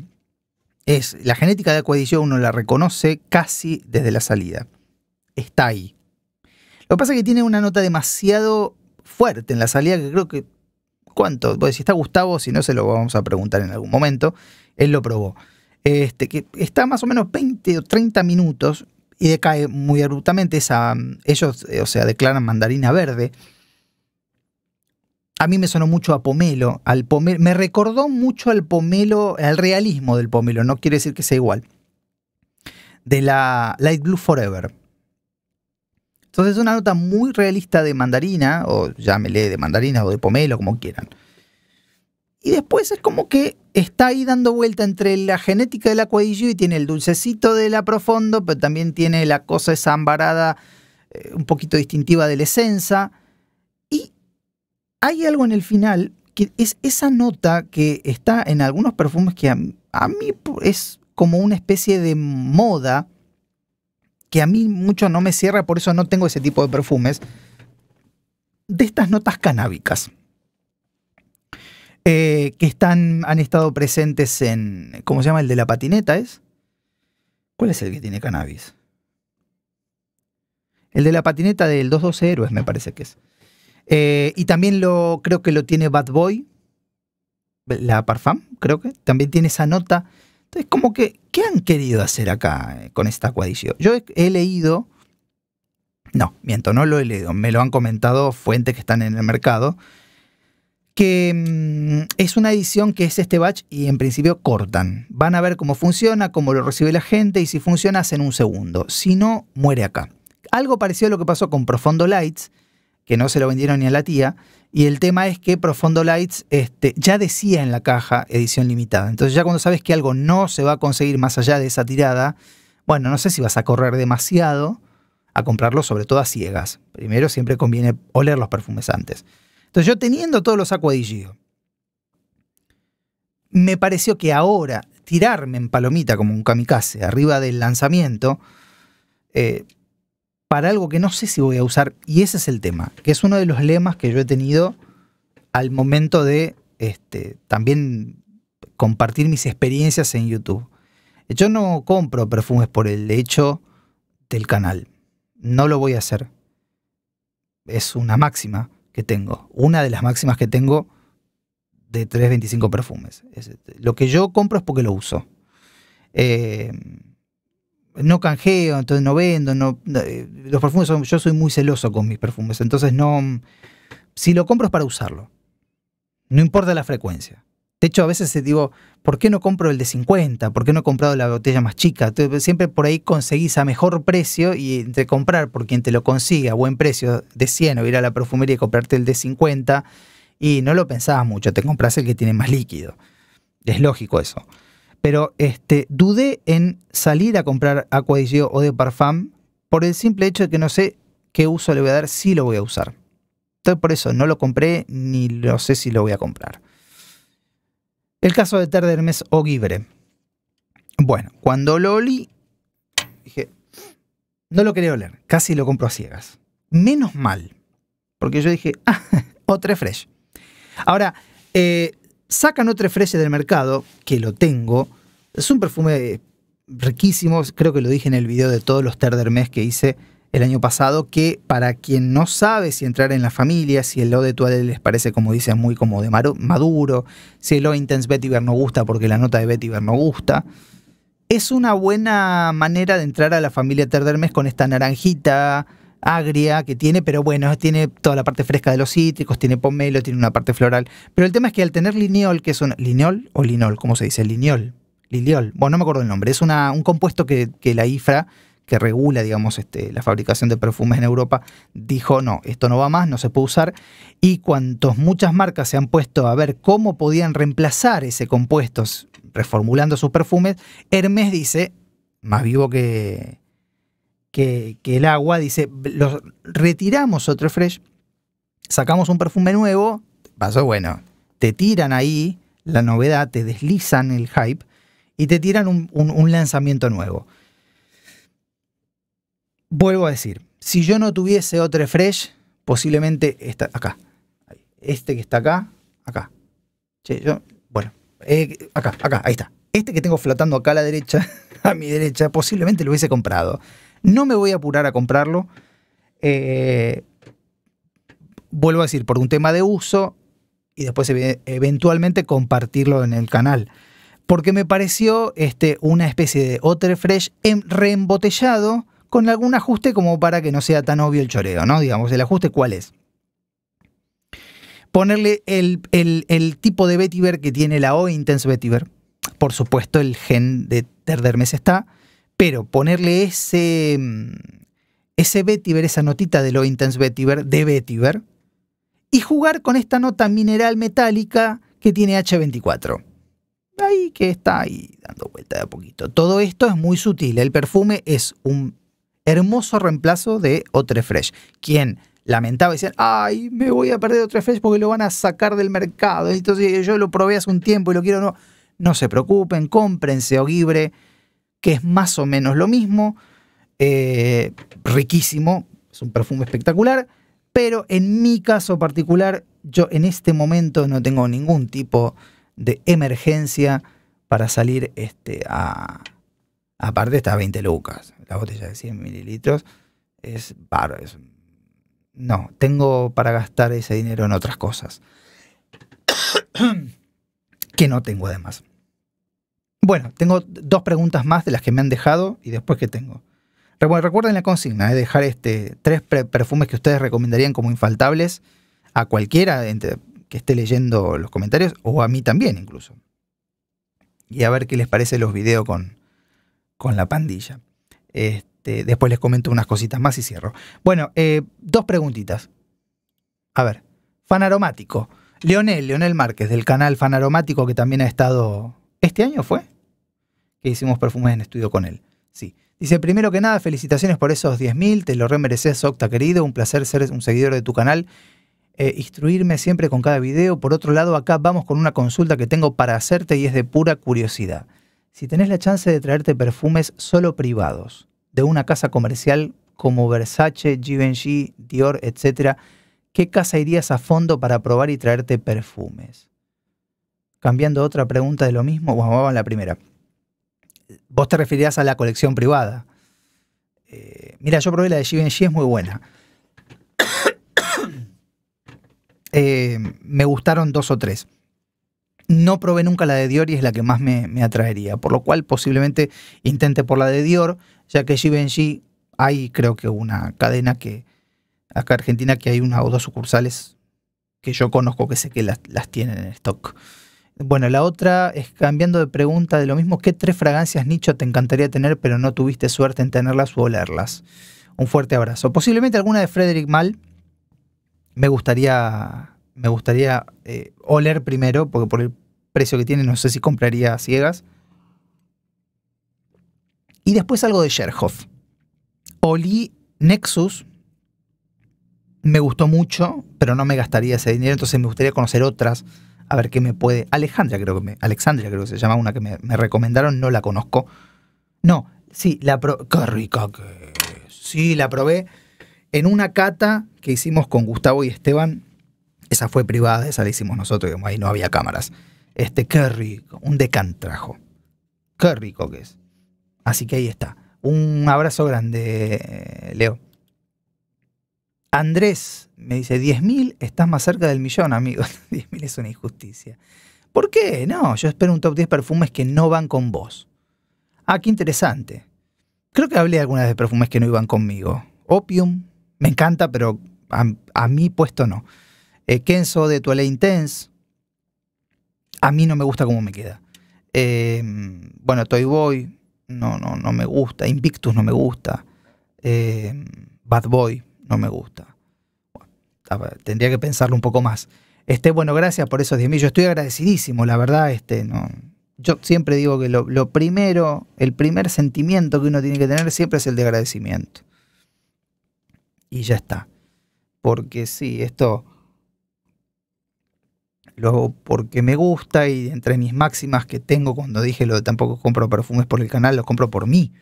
Es, la genética de acuadición uno la reconoce casi desde la salida. Está ahí. Lo que pasa es que tiene una nota demasiado fuerte en la salida que creo que. ¿Cuánto? Pues si está Gustavo, si no se lo vamos a preguntar en algún momento. Él lo probó. Este, que está más o menos 20 o 30 minutos y decae muy abruptamente. Esa, mm, ellos, eh, o sea, declaran mandarina verde a mí me sonó mucho a pomelo, al pomelo, me recordó mucho al pomelo, al realismo del pomelo, no quiere decir que sea igual, de la Light Blue Forever. Entonces es una nota muy realista de mandarina, o llámele de mandarina o de pomelo, como quieran. Y después es como que está ahí dando vuelta entre la genética del acuadillo y tiene el dulcecito de la profundo, pero también tiene la cosa esa ambarada eh, un poquito distintiva de la esencia hay algo en el final que es esa nota que está en algunos perfumes que a, mí es como una especie de moda que a mí mucho no me cierra, por eso no tengo ese tipo de perfumes, de estas notas canábicas. Eh, que están, han estado presentes en, ¿cómo se llama? El de la patineta es. ¿Cuál es el que tiene cannabis? El de la patineta del 212 Héroes, me parece que es. Eh, y también lo creo que lo tiene Bad Boy, la Parfum, creo que también tiene esa nota. Entonces, como que, ¿qué han querido hacer acá eh, con esta coadición? Yo he, leído, no, miento, no lo he leído, me lo han comentado fuentes que están en el mercado, que mm, es una edición que es este batch y en principio cortan. Van a ver cómo funciona, cómo lo recibe la gente y si funciona hacen un segundo. Si no, muere acá. Algo parecido a lo que pasó con Profundo Lights, que no se lo vendieron ni a la tía. Y el tema es que Profondo Lights este, ya decía en la caja edición limitada. Entonces ya cuando sabes que algo no se va a conseguir más allá de esa tirada, bueno, no sé si vas a correr demasiado a comprarlo, sobre todo a ciegas. Primero siempre conviene oler los perfumes antes. Entonces yo teniendo todos los acuadillos, me pareció que ahora tirarme en palomita como un kamikaze arriba del lanzamiento, eh, para algo que no sé si voy a usar. Y ese es el tema, que es uno de los lemas que yo he tenido al momento de este, también compartir mis experiencias en YouTube. Yo no compro perfumes por el hecho del canal. No lo voy a hacer. Es una máxima que tengo. Una de las máximas que tengo de 325 perfumes. Este, lo que yo compro es porque lo uso. Eh, no canjeo, entonces no vendo, no, eh, los perfumes yo soy muy celoso con mis perfumes, entonces no, mm, si lo compro es para usarlo, no importa la frecuencia. De hecho, a veces digo, ¿por qué no compro el de 50? ¿Por qué no he comprado la botella más chica? siempre por ahí conseguís a mejor precio y de comprar por quien te lo consigue a buen precio de 100 o ir a la perfumería y comprarte el de 50 y no lo pensabas mucho, te compras el que tiene más líquido. Es lógico eso pero este, dudé en salir a comprar Aqua o de Parfum por el simple hecho de que no sé qué uso le voy a dar, si lo voy a usar. Entonces por eso no lo compré ni lo sé si lo voy a comprar. El caso de Ter de o Bueno, cuando lo olí, dije, no lo quería oler, casi lo compro a ciegas. Menos mal, porque yo dije, <laughs> ah, <laughs> otra fresh. Ahora, eh, sacan otra fresa del mercado, que lo tengo. Es un perfume eh, riquísimo, creo que lo dije en el video de todos los Terdermes que hice el año pasado, que para quien no sabe si entrar en la familia, si el Eau de Toilette les parece, como dicen, muy como de maduro, si el Intense Vetiver no gusta porque la nota de Vetiver no gusta, es una buena manera de entrar a la familia Terdermes con esta naranjita, agria que tiene, pero bueno, tiene toda la parte fresca de los cítricos, tiene pomelo, tiene una parte floral. Pero el tema es que al tener lineol, que es un. ¿Lineol o linol? ¿Cómo se dice? Lineol. Liliol. Bueno, no me acuerdo el nombre. Es una, un compuesto que, la IFRA, que regula, digamos, este, la fabricación de perfumes en Europa, dijo: no, esto no va más, no se puede usar. Y cuantos muchas marcas se han puesto a ver cómo podían reemplazar ese compuesto reformulando sus perfumes, Hermes dice, más vivo que que, el agua, dice, los retiramos otro fresh, sacamos un perfume nuevo, pasó bueno, te tiran ahí la novedad, te deslizan el hype y te tiran un, lanzamiento nuevo. Vuelvo a decir, si yo no tuviese otro fresh, posiblemente está acá. Este que está acá, acá. bueno, eh, acá, acá, ahí está. Este que tengo flotando acá a la derecha, <laughs> a mi derecha, posiblemente lo hubiese comprado. No me voy a apurar a comprarlo. Eh, vuelvo a decir, por un tema de uso y después eventualmente compartirlo en el canal. Porque me pareció este, una especie de Otter Fresh em-, reembotellado con algún ajuste como para que no sea tan obvio el choreo, ¿no? Digamos, el ajuste cuál es. Ponerle el, tipo de vetiver que tiene la O Intense Vetiver. Por supuesto, el gen de Terdermes está. Pero ponerle ese, mm, ese vetiver, esa notita de lo intense vetiver, de vetiver, y jugar con esta nota mineral metálica que tiene H24. Ahí que está ahí dando vuelta de a poquito. Todo esto es muy sutil. El perfume es un hermoso reemplazo de Otrefresh Fresh, quien lamentaba y decía, ay, me voy a perder Otrefresh porque lo van a sacar del mercado. Entonces yo lo probé hace un tiempo y lo quiero, no. No se preocupen, cómprense Oguibre que es más o menos lo mismo, eh, riquísimo, es un perfume espectacular, pero en mi caso particular, yo en este momento no tengo ningún tipo de emergencia para salir este, a... Aparte está a 20 lucas, la botella de 100 mililitros es barro es... No, tengo para gastar ese dinero en otras cosas. <coughs> que no tengo además. Bueno, tengo dos preguntas más de las que me han dejado y después que tengo. Recuerden la consigna, de ¿eh? dejar este, tres perfumes que ustedes recomendarían como infaltables a cualquiera que esté leyendo los comentarios o a mí también incluso. Y a ver qué les parece los videos con, con la pandilla. Este, después les comento unas cositas más y cierro. Bueno, eh, dos preguntitas. A ver, fan aromático. Leonel, Leonel Márquez, del canal Fan Aromático, que también ha estado este año fue, que hicimos perfumes en estudio con él. Sí. Dice, primero que nada, felicitaciones por esos 10.000, te lo remereces, Octa querido, un placer ser un seguidor de tu canal, eh, instruirme siempre con cada video. Por otro lado, acá vamos con una consulta que tengo para hacerte y es de pura curiosidad. Si tenés la chance de traerte perfumes solo privados, de una casa comercial como Versace, Givenchy, Dior, etc., ¿qué casa irías a fondo para probar y traerte perfumes? cambiando otra pregunta de lo mismo, vamos a la primera. Vos te referías a la colección privada. Eh, mira, yo probé la de Givenchy, es muy buena. <coughs> Eh, me gustaron dos o tres. No probé nunca la de Dior y es la que más me, atraería, por lo cual posiblemente intente por la de Dior, ya que Givenchy hay creo que una cadena que acá en Argentina que hay una o dos sucursales que yo conozco que sé que las, las tienen en stock. Bueno, la otra es cambiando de pregunta de lo mismo, ¿qué tres fragancias nicho te encantaría tener pero no tuviste suerte en tenerlas o olerlas? Un fuerte abrazo. Posiblemente alguna de Frederick Mal. Me gustaría, me gustaría eh, oler primero, porque por el precio que tiene no sé si compraría ciegas. Y después algo de Sherhoff. Olí Nexus, me gustó mucho, pero no me gastaría ese dinero, entonces me gustaría conocer otras a ver qué me puede. Alejandra, creo que me. Alexandria, creo que se llama una que me, recomendaron, no la conozco. No, sí, la probé. ¡Qué rica que Sí, la probé en una cata que hicimos con Gustavo y Esteban. Esa fue privada, esa la hicimos nosotros, digamos, ahí no había cámaras. Este, qué rico, un decantrajo. Qué rico que es. Así que ahí está. Un abrazo grande, eh, Leo. Andrés me dice, 10.000, estás más cerca del millón, amigo. 10.000 <laughs> es una injusticia. ¿Por qué? No, yo espero un top 10 perfumes que no van con vos. Ah, qué interesante. Creo que hablé algunas de perfumes que no iban conmigo. Opium, me encanta, pero a, mí puesto no. Eh, Kenzo de Toilet Intense, a mí no me gusta cómo me queda. Eh, bueno, Toy Boy, no, no, no me gusta. Invictus no me gusta. Eh, Bad Boy, no me gusta. tendría que pensarlo un poco más. Este, bueno, gracias por esos 10.000. Yo estoy agradecidísimo, la verdad. Este, no, yo siempre digo que lo, primero, el primer sentimiento que uno tiene que tener siempre es el de agradecimiento. Y ya está. Porque sí, esto lo porque me gusta y entre mis máximas que tengo cuando dije lo de tampoco compro perfumes por el canal, los compro por mí.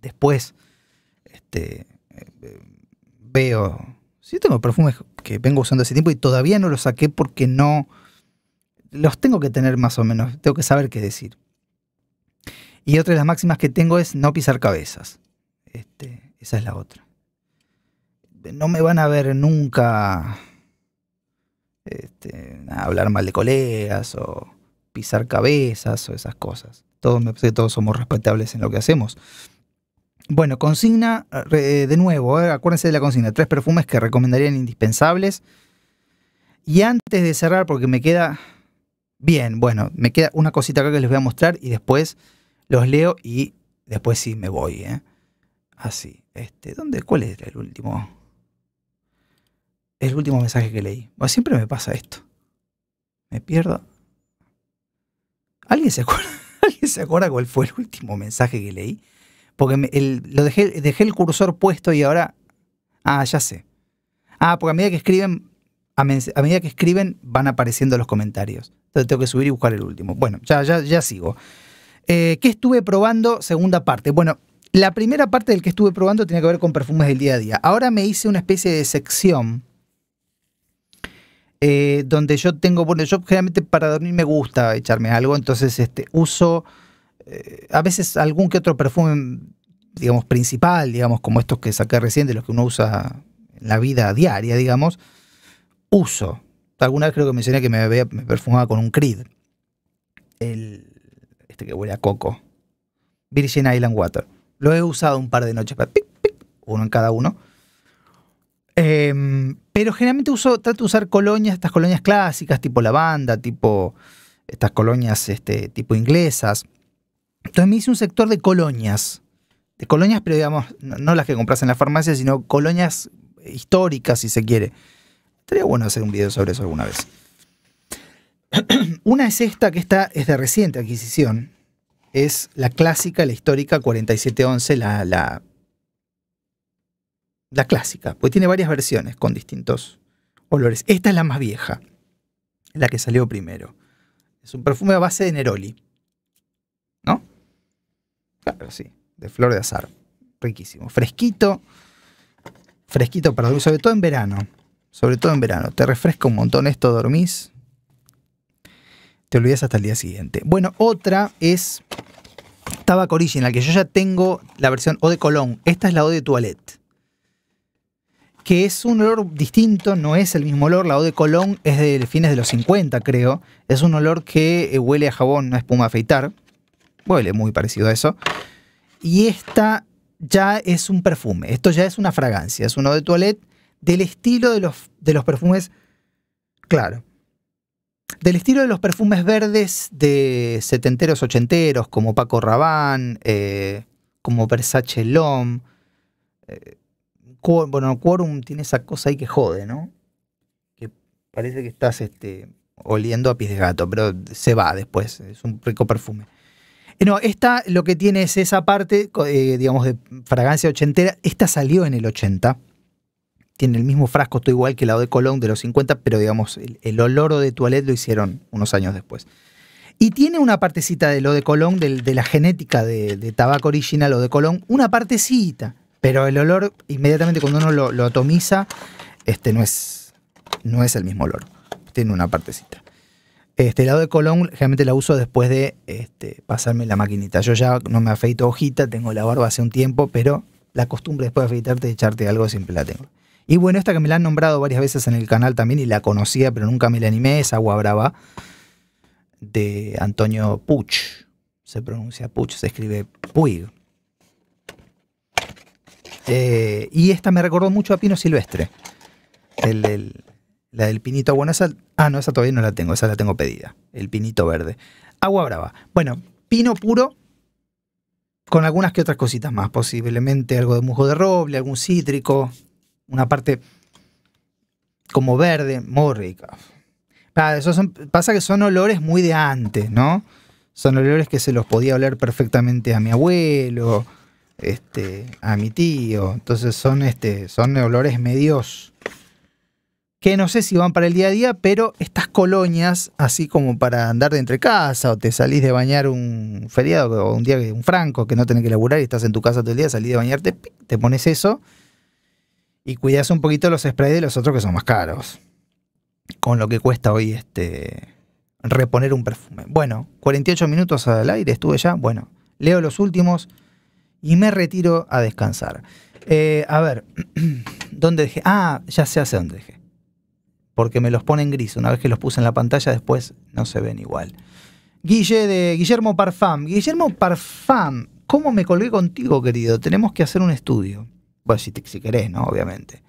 Después, este, veo Sí, tengo perfumes que vengo usando hace tiempo y todavía no los saqué porque no. Los tengo que tener más o menos, tengo que saber qué decir. Y otra de las máximas que tengo es no pisar cabezas. Este, esa es la otra. No me van a ver nunca este, hablar mal de colegas o pisar cabezas o esas cosas. Todos, todos somos respetables en lo que hacemos. Bueno, consigna, de nuevo, eh, acuérdense de la consigna, tres perfumes que recomendarían indispensables. Y antes de cerrar, porque me queda, bien, bueno, me queda una cosita acá que les voy a mostrar y después los leo y después sí me voy. ¿eh? Así, este, ¿dónde, cuál era el último? El último mensaje que leí. siempre me pasa esto. Me pierdo. ¿Alguien se acuerda? <laughs> ¿Alguien se acuerda cuál fue el último mensaje que leí? Porque lo dejé, dejé el cursor puesto y ahora. Ah, ya sé. Ah, porque a medida que escriben, a, medida que escriben, van apareciendo los comentarios. Entonces tengo que subir y buscar el último. Bueno, ya, ya, ya sigo. Eh, ¿Qué estuve probando? Segunda parte. Bueno, la primera parte del que estuve probando tiene que ver con perfumes del día a día. Ahora me hice una especie de sección. Eh, donde yo tengo, bueno, yo generalmente para dormir me gusta echarme algo, entonces este, uso eh, a veces algún que otro perfume, digamos, principal, digamos, como estos que saqué recién, de los que uno usa en la vida diaria, digamos, uso. Alguna vez creo que mencioné que me, perfumaba con un Creed. este que huele a coco. Virgin Island Water. Lo he usado un par de noches, uno en cada uno. Em, pero generalmente uso, trato de usar colonias, estas colonias clásicas, tipo lavanda, tipo estas colonias este, tipo inglesas. Entonces me hice un sector de colonias. De colonias, pero digamos, no, las que compras en la farmacia, sino colonias eh, históricas, si se quiere. Estaría bueno hacer un video sobre eso alguna vez. <clears throat> Una es esta, que esta es de reciente adquisición. Es la clásica, la histórica 4711, la, la, la clásica, pues tiene varias versiones con distintos olores. Esta es la más vieja, la que salió primero. Es un perfume a base de Neroli. Claro, sí. De flor de azar. Riquísimo. Fresquito. Fresquito perdón. sobre todo en verano. Sobre todo en verano. Te refresca un montón esto, dormís. Te olvidas hasta el día siguiente. Bueno, otra es Tabaco la que yo ya tengo la versión O de Colón. Esta es la O de Toilette. Que es un olor distinto, no es el mismo olor. La O de Colón es de fines de los 50, creo. Es un olor que eh, huele a jabón, no a espuma a afeitar huele muy parecido a eso. Y esta ya es un perfume, esto ya es una fragancia, es uno de toilette del estilo de los, de los perfumes, claro, del estilo de los perfumes verdes de setenteros, ochenteros, como Paco Rabanne, eh, como Versace Lom. Eh, bueno, Quorum tiene esa cosa ahí que jode, ¿no? Que parece que estás este, oliendo a pies de gato, pero se va después, es un rico perfume. Eh, no, esta lo que tiene es esa parte, eh, digamos, de fragancia ochentera. Esta salió en el 80. Tiene el mismo frasco, todo igual que la de Colón de los 50, pero digamos, el, olor de toilette lo hicieron unos años después. Y tiene una partecita de lo de Colón, de, la genética de, tabaco original o de Colón, una partecita. Pero el olor, inmediatamente cuando uno lo, atomiza, este no es, no es el mismo olor. Tiene una partecita. Este, lado de Colón generalmente la uso después de este, pasarme la maquinita. Yo ya no me afeito hojita, tengo la barba hace un tiempo, pero la costumbre después de afeitarte y echarte algo siempre la tengo. Y bueno, esta que me la han nombrado varias veces en el canal también y la conocía, pero nunca me la animé, es Agua Brava de Antonio Puch. Se pronuncia Puch, se escribe Puig. Eh, y esta me recordó mucho a Pino Silvestre. El, del... La del pinito, bueno, esa, ah, no, esa todavía no la tengo, esa la tengo pedida, el pinito verde. Agua brava. Bueno, pino puro, con algunas que otras cositas más, posiblemente algo de musgo de roble, algún cítrico, una parte como verde, muy rica. eso pasa que son olores muy de antes, ¿no? Son olores que se los podía oler perfectamente a mi abuelo, este, a mi tío. Entonces son, este, son olores medios que no sé si van para el día a día, pero estas colonias, así como para andar de entre casa o te salís de bañar un feriado o un día un franco que no tenés que laburar y estás en tu casa todo el día, salís de bañarte, te pones eso y cuidas un poquito los sprays de los otros que son más caros. Con lo que cuesta hoy este reponer un perfume. Bueno, 48 minutos al aire estuve ya. Bueno, leo los últimos y me retiro a descansar. Eh, a ver, <clears throat> ¿dónde dejé? Ah, ya sé hacia dónde dejé porque me los pone en gris. Una vez que los puse en la pantalla, después no se ven igual. Guille de Guillermo Parfam. Guillermo Parfam, ¿cómo me colgué contigo, querido? Tenemos que hacer un estudio. Bueno, si, querés, ¿no? Obviamente.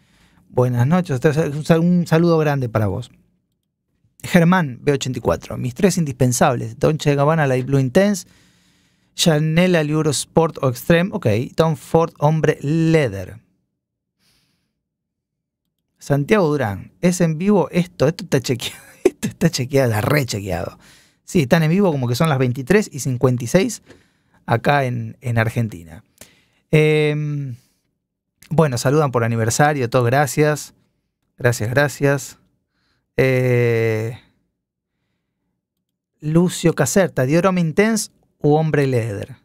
Buenas noches, un saludo grande para vos. Germán B84, mis tres indispensables, Don Che Gabbana Light Blue Intense, Chanel Allure Sport o Extreme, ok, Tom Ford Hombre Leather. Santiago Durán, es en vivo esto, esto está chequeado, <laughs> esto está chequeado, rechequeado. Sí, están en vivo como que son las 23 y 56 acá en, Argentina. Em, bueno, saludan por aniversario, todo, gracias. Gracias, gracias. Eh, Lucio Caserta, Diorama Intense u Hombre Leder?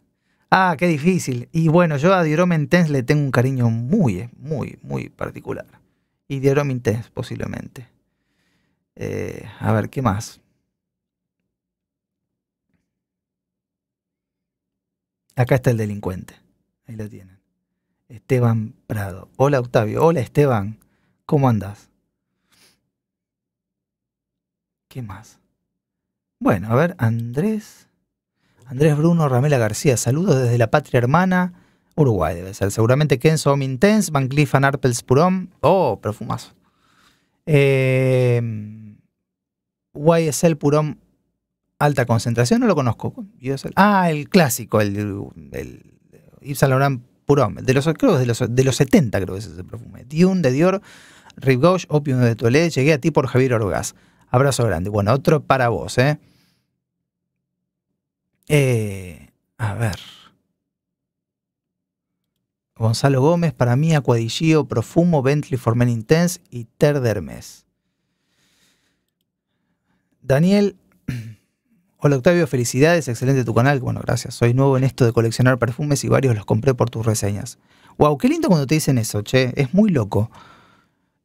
Ah, qué difícil. Y bueno, yo a Diorama Intense le tengo un cariño muy, muy, muy particular y de test posiblemente. Eh, a ver, ¿qué más? Acá está el delincuente. Ahí lo tienen. Esteban Prado. Hola Octavio. Hola Esteban. ¿Cómo andas ¿Qué más? Bueno, a ver, Andrés. Andrés Bruno Ramela García. Saludos desde la patria hermana. Uruguay debe ser. Seguramente Kenzo Intense, Van Cleef Arpels Purom Oh, perfumazo. Eh, YSL Purón Alta Concentración, no lo conozco. Ah, el clásico, el, el Yves Laurent Purón. De los, creo de los, de los 70 creo que es ese perfume. Dune de Dior, Rip Gauche, Opium de Toilette. Llegué a ti por Javier Orgaz. Abrazo grande. Bueno, otro para vos, eh, eh a ver. Gonzalo Gómez, para mí, Acuadillío, Profumo, Bentley for Men Intense y Ter Daniel, <clears throat> hola Octavio, felicidades, excelente tu canal. Bueno, gracias, soy nuevo en esto de coleccionar perfumes y varios los compré por tus reseñas. Wow, qué lindo cuando te dicen eso, che, es muy loco.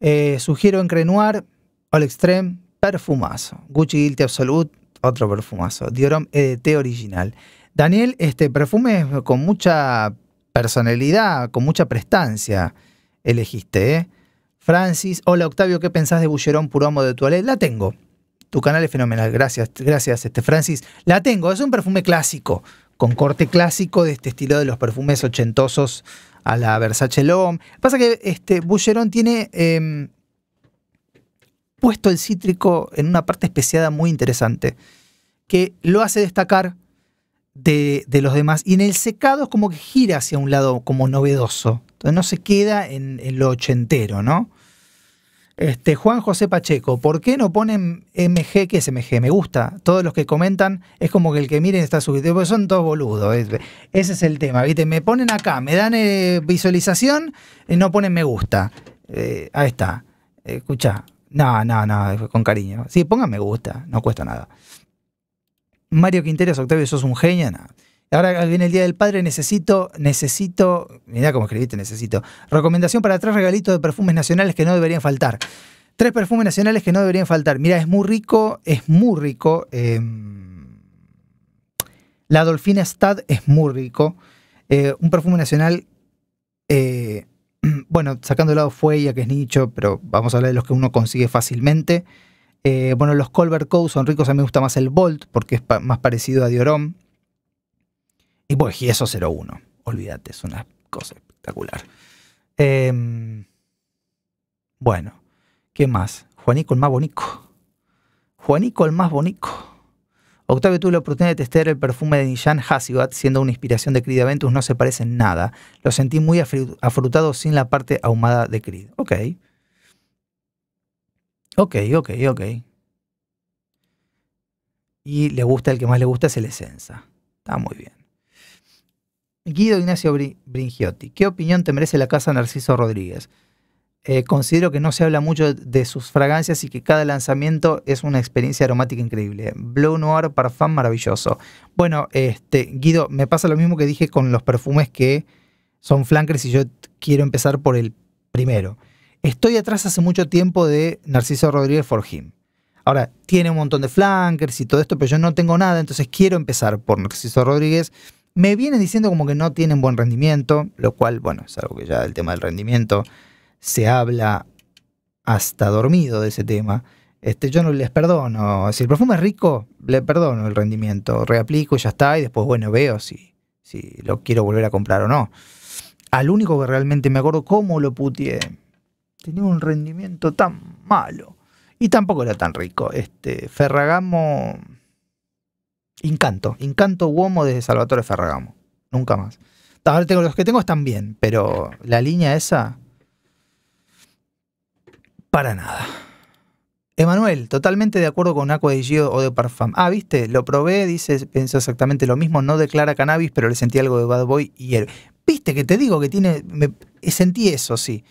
Eh, sugiero Encrenuar, All Extreme, perfumazo. Gucci Guilty Absolute, otro perfumazo. Diorom EDT original. Daniel, este perfume con mucha personalidad, con mucha prestancia elegiste. ¿eh? Francis, hola Octavio, ¿qué pensás de Bullerón amo de Toilette? La tengo. Tu canal es fenomenal, gracias, gracias este Francis. La tengo, es un perfume clásico, con corte clásico de este estilo de los perfumes ochentosos a la Versace L'Homme, Pasa que este Bullerón tiene em, puesto el cítrico en una parte especiada muy interesante, que lo hace destacar de, los demás. Y en el secado es como que gira hacia un lado como novedoso. Entonces no se queda en, lo ochentero, ¿no? Este, Juan José Pacheco, ¿por qué no ponen MG? ¿Qué es MG? Me gusta. Todos los que comentan es como que el que miren está subido. Porque son todos boludos. Ese es el tema. ¿viste? Me ponen acá, me dan eh, visualización y eh, no ponen me gusta. Eh, ahí está. Escucha. No, no, no, con cariño. Sí, pongan me gusta, no cuesta nada. Mario Quinteros, Octavio, sos un genio. Ahora viene el Día del Padre, necesito, necesito, mirá cómo escribiste, necesito. Recomendación para tres regalitos de perfumes nacionales que no deberían faltar. Tres perfumes nacionales que no deberían faltar. Mira, es muy rico, es muy rico. Em, la Dolphina Stad es muy rico. Eh, un perfume nacional, eh, <clears throat> bueno, sacando de lado Fueya, que es nicho, pero vamos a hablar de los que uno consigue fácilmente. Eh, bueno, los Colbert code son ricos, a mí me gusta más el Bolt porque es más parecido a Diorom. Y pues, y eso 01. Olvídate, es una cosa espectacular. Em, bueno, ¿qué más? Juanico el más bonito. Juanico el más bonito. Octavio tuve la oportunidad de testear el perfume de Nishan Hasibat, siendo una inspiración de Creed Aventus, no se parece en nada. Lo sentí muy afrutado sin la parte ahumada de Creed. Ok. Ok, ok, ok. Y le gusta, el que más le gusta es el esencia Está muy bien. Guido Ignacio Bringiotti, ¿qué opinión te merece la casa Narciso Rodríguez? Eh, considero que no se habla mucho de sus fragancias y que cada lanzamiento es una experiencia aromática increíble. Blue Noir Parfum maravilloso. Bueno, este, Guido, me pasa lo mismo que dije con los perfumes que son flankers y yo quiero empezar por el primero. Estoy atrás hace mucho tiempo de Narciso Rodríguez for Ahora, tiene un montón de flankers y todo esto, pero yo no tengo nada, entonces quiero empezar por Narciso Rodríguez. Me vienen diciendo como que no tienen buen rendimiento, lo cual, bueno, es algo que ya el tema del rendimiento se habla hasta dormido de ese tema. Este, yo no les perdono. Si el perfume es rico, le perdono el rendimiento. Reaplico y ya está. Y después, bueno, veo si, si lo quiero volver a comprar o no. Al único que realmente me acuerdo cómo lo putié tenía un rendimiento tan malo. Y tampoco era tan rico. Este, Ferragamo. Incanto. Incanto Uomo desde Salvatore Ferragamo. Nunca más. Ahora tengo, los que tengo están bien, pero la línea esa. Para nada. Emanuel, totalmente de acuerdo con Aqua de Gio o de Parfum. Ah, viste, lo probé, dice, pensó exactamente lo mismo, no declara cannabis, pero le sentí algo de Bad Boy y él. Viste que te digo que tiene. Me, sentí eso, sí.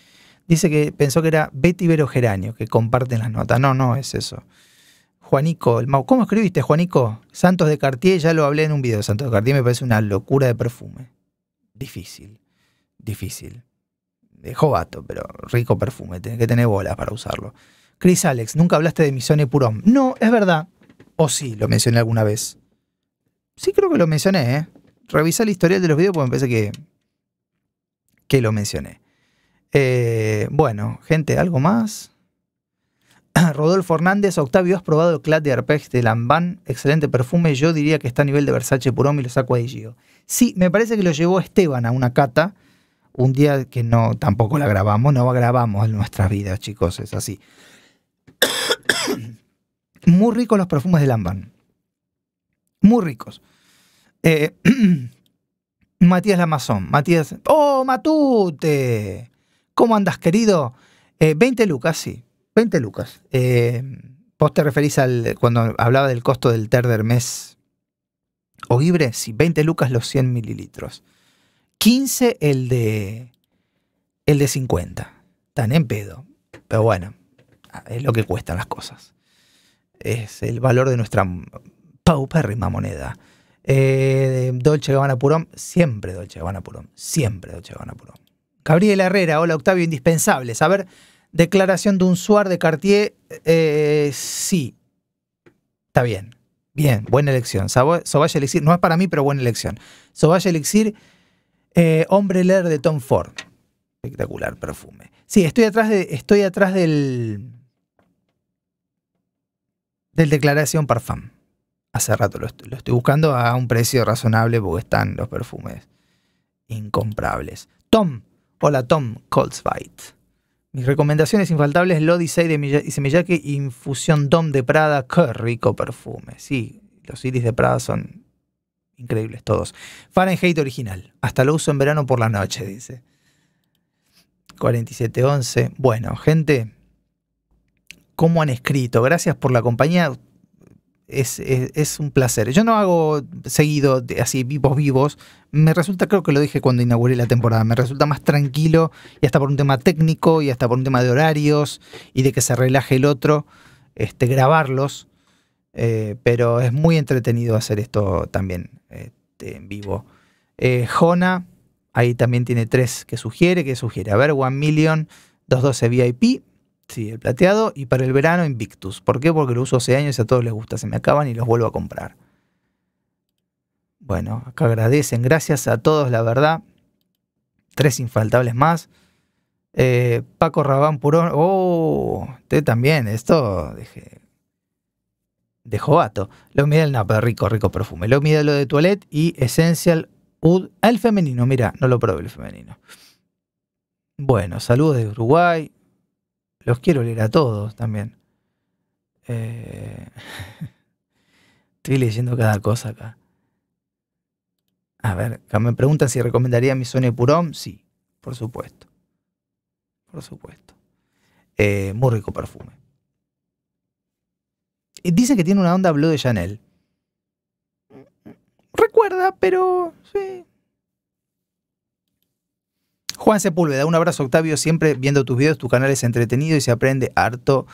Dice que pensó que era Betty Vero Geranio, que comparten las notas. No, no es eso. Juanico, el Mau. ¿Cómo escribiste, Juanico? Santos de Cartier, ya lo hablé en un video Santos de Cartier, me parece una locura de perfume. Difícil, difícil. De jovato, pero rico perfume, Tiene que tener bolas para usarlo. Chris Alex, nunca hablaste de Misone Purón. No, es verdad. O sí, lo mencioné alguna vez. Sí, creo que lo mencioné, ¿eh? Revisé el historial de los videos porque me parece que, que lo mencioné. Eh, bueno, gente, ¿algo más? <clears throat> Rodolfo Hernández, Octavio, ¿has probado el Clat de Arpeg de Lamban? Excelente perfume, yo diría que está a nivel de Versace Purón y lo saco a Gio. Sí, me parece que lo llevó Esteban a una cata, un día que no, tampoco la grabamos, no grabamos en nuestras vidas, chicos, es así. <coughs> Muy ricos los perfumes de Lamban. Muy ricos. Eh, <clears throat> Matías Lamazón, Matías... ¡Oh, Matute! ¿Cómo andas, querido? 20 eh, lucas, sí. 20 lucas. Eh, vos te referís al cuando hablaba del costo del terder mes. libre? sí, 20 lucas los 100 mililitros. 15 el de el de 50. Tan en pedo. Pero bueno, es lo que cuestan las cosas. Es el valor de nuestra paupérrima moneda. Eh, Dolce Gabbana Purón, siempre Dolce Gabbana Purón, siempre Dolce Gabbana Purón. Gabriel Herrera, hola Octavio, indispensable. A ver, declaración de un Suar de Cartier, eh, sí. Está bien. Bien, buena elección. Sobaya Elixir, no es para mí, pero buena elección. Sobaya Elixir, eh, Hombre Leer de Tom Ford. Espectacular perfume. Sí, estoy atrás, de, estoy atrás del. del Declaración Parfum. Hace rato lo estoy, lo estoy buscando a un precio razonable porque están los perfumes incomprables. Tom, Hola Tom Coltsbite. Mis recomendaciones infaltables, Lodisei de Semillaque Infusión Tom de Prada, qué rico perfume. Sí, los iris de Prada son increíbles todos. Fahrenheit original, hasta lo uso en verano por la noche, dice. 4711. Bueno, gente, ¿cómo han escrito? Gracias por la compañía es, un placer. Yo no hago seguido de, así vivos vivos. Me resulta, creo que lo dije cuando inauguré la temporada, me resulta más tranquilo y hasta por un tema técnico y hasta por un tema de horarios y de que se relaje el otro, este, grabarlos. Eh, pero es muy entretenido hacer esto también este, en vivo. Eh, Jona, ahí también tiene tres que sugiere, que sugiere. A ver, One Million, 212 VIP, Sí, el plateado y para el verano Invictus. ¿Por qué? Porque lo uso hace años y a todos les gusta. Se me acaban y los vuelvo a comprar. Bueno, acá agradecen. Gracias a todos, la verdad. Tres infaltables más. Eh, Paco Rabán Purón. Oh, usted también. Esto dejé. De Lo mira el napa, rico, rico perfume. Lo mira lo de Toilette y Essential Oud. El femenino, mira, no lo probé el femenino. Bueno, saludos de Uruguay los quiero leer a todos también. Eh, <laughs> estoy leyendo cada cosa acá. A ver, me preguntan si recomendaría mi Sony Purón. Sí, por supuesto. Por supuesto. Eh, muy rico perfume. Y dicen que tiene una onda Blue de Chanel. Recuerda, pero sí, Juan Sepúlveda, un abrazo Octavio, siempre viendo tus videos, tu canal es entretenido y se aprende harto,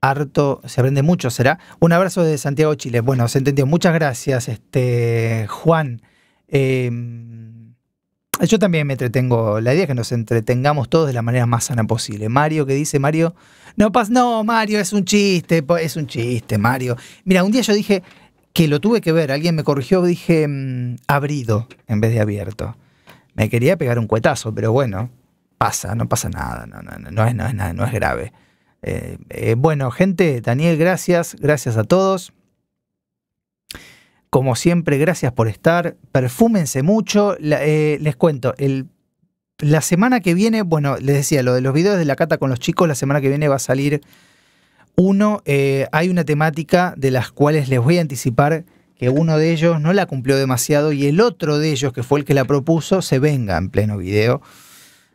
harto, se aprende mucho, será. Un abrazo de Santiago, Chile. Bueno, se entendió. Muchas gracias, este, Juan. Em, yo también me entretengo. La idea es que nos entretengamos todos de la manera más sana posible. Mario, ¿qué dice Mario? No, no, Mario, es un chiste, es un chiste, Mario. Mira, un día yo dije que lo tuve que ver, alguien me corrigió, dije mm, abrido en vez de abierto. Me quería pegar un cuetazo, pero bueno, pasa, no pasa nada, no, es, no es grave. Eh, eh, bueno, gente, Daniel, gracias, gracias a todos. Como siempre, gracias por estar. Perfúmense mucho. Eh, les cuento, el, la semana que viene, bueno, les decía, lo de los videos de la cata con los chicos, la semana que viene va a salir uno. hay una temática de las cuales les voy a anticipar que uno de ellos no la cumplió demasiado y el otro de ellos, que fue el que la propuso, se venga en pleno video.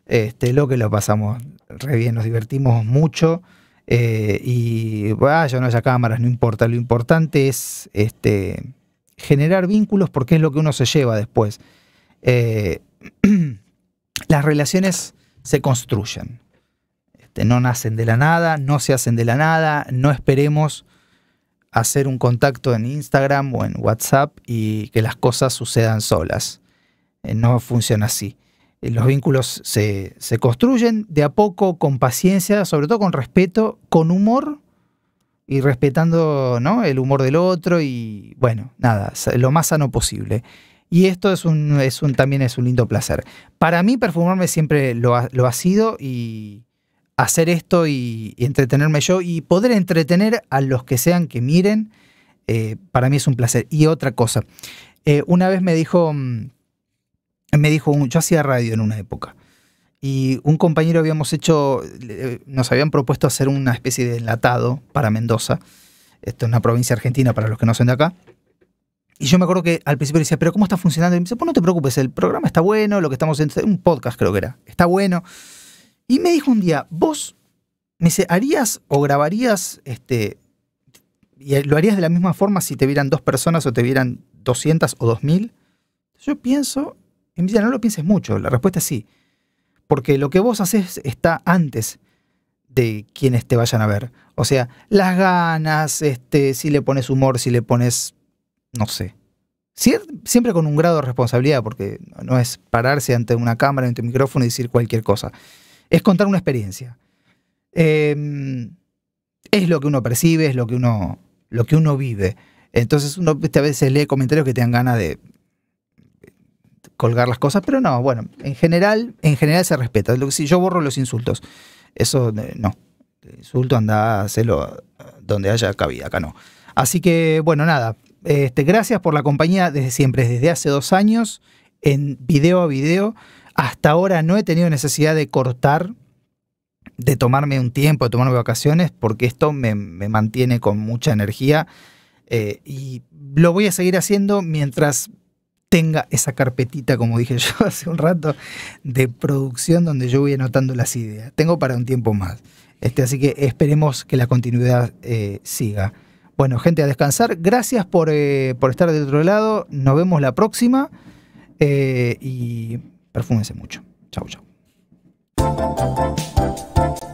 Este, lo que lo pasamos re bien, nos divertimos mucho. Eh, y vaya, no haya cámaras, no importa. Lo importante es este, generar vínculos porque es lo que uno se lleva después. Eh, <clears throat> las relaciones se construyen. Este, no nacen de la nada, no se hacen de la nada, no esperemos hacer un contacto en Instagram o en WhatsApp y que las cosas sucedan solas. Eh, no funciona así. Eh, los vínculos se, construyen de a poco, con paciencia, sobre todo con respeto, con humor y respetando ¿no? el humor del otro y bueno, nada, lo más sano posible. Y esto es un, es un, también es un lindo placer. Para mí perfumarme siempre lo lo ha sido y, hacer esto y, entretenerme yo y poder entretener a los que sean que miren, eh, para mí es un placer. Y otra cosa, eh, una vez me dijo, mm, me dijo, yo hacía radio en una época y un compañero habíamos hecho, eh, nos habían propuesto hacer una especie de enlatado para Mendoza, esto es una provincia argentina para los que no son de acá. Y yo me acuerdo que al principio le decía, pero ¿cómo está funcionando? Y me dice, pues no te preocupes, el programa está bueno, lo que estamos haciendo, un podcast creo que era, está bueno. Y me dijo un día, vos, me dice, ¿harías o grabarías, este, y lo harías de la misma forma si te vieran dos personas o te vieran 200 o 2000? Yo pienso, y me dice, no lo pienses mucho, la respuesta es sí. Porque lo que vos haces está antes de quienes te vayan a ver. O sea, las ganas, este, si le pones humor, si le pones, no sé, siempre con un grado de responsabilidad, porque no es pararse ante una cámara, ante un micrófono y decir cualquier cosa es contar una experiencia. Em, es lo que uno percibe, es lo que uno, lo que uno vive. Entonces uno a veces lee comentarios que te ganas de colgar las cosas, pero no, bueno, en general, en general se respeta. Si yo borro los insultos, eso eh, no. insulto anda a hacerlo donde haya cabida, acá no. Así que, bueno, nada. Este, gracias por la compañía desde siempre, desde hace dos años, en video a video. Hasta ahora no he tenido necesidad de cortar, de tomarme un tiempo, de tomarme vacaciones, porque esto me, mantiene con mucha energía eh, y lo voy a seguir haciendo mientras tenga esa carpetita, como dije <laughs> yo hace un rato, de producción donde yo voy anotando las ideas. Tengo para un tiempo más. Este, así que esperemos que la continuidad eh, siga. Bueno, gente, a descansar. Gracias por, eh, estar de otro lado. Nos vemos la próxima. y Perfúmense mucho. Chau, chau.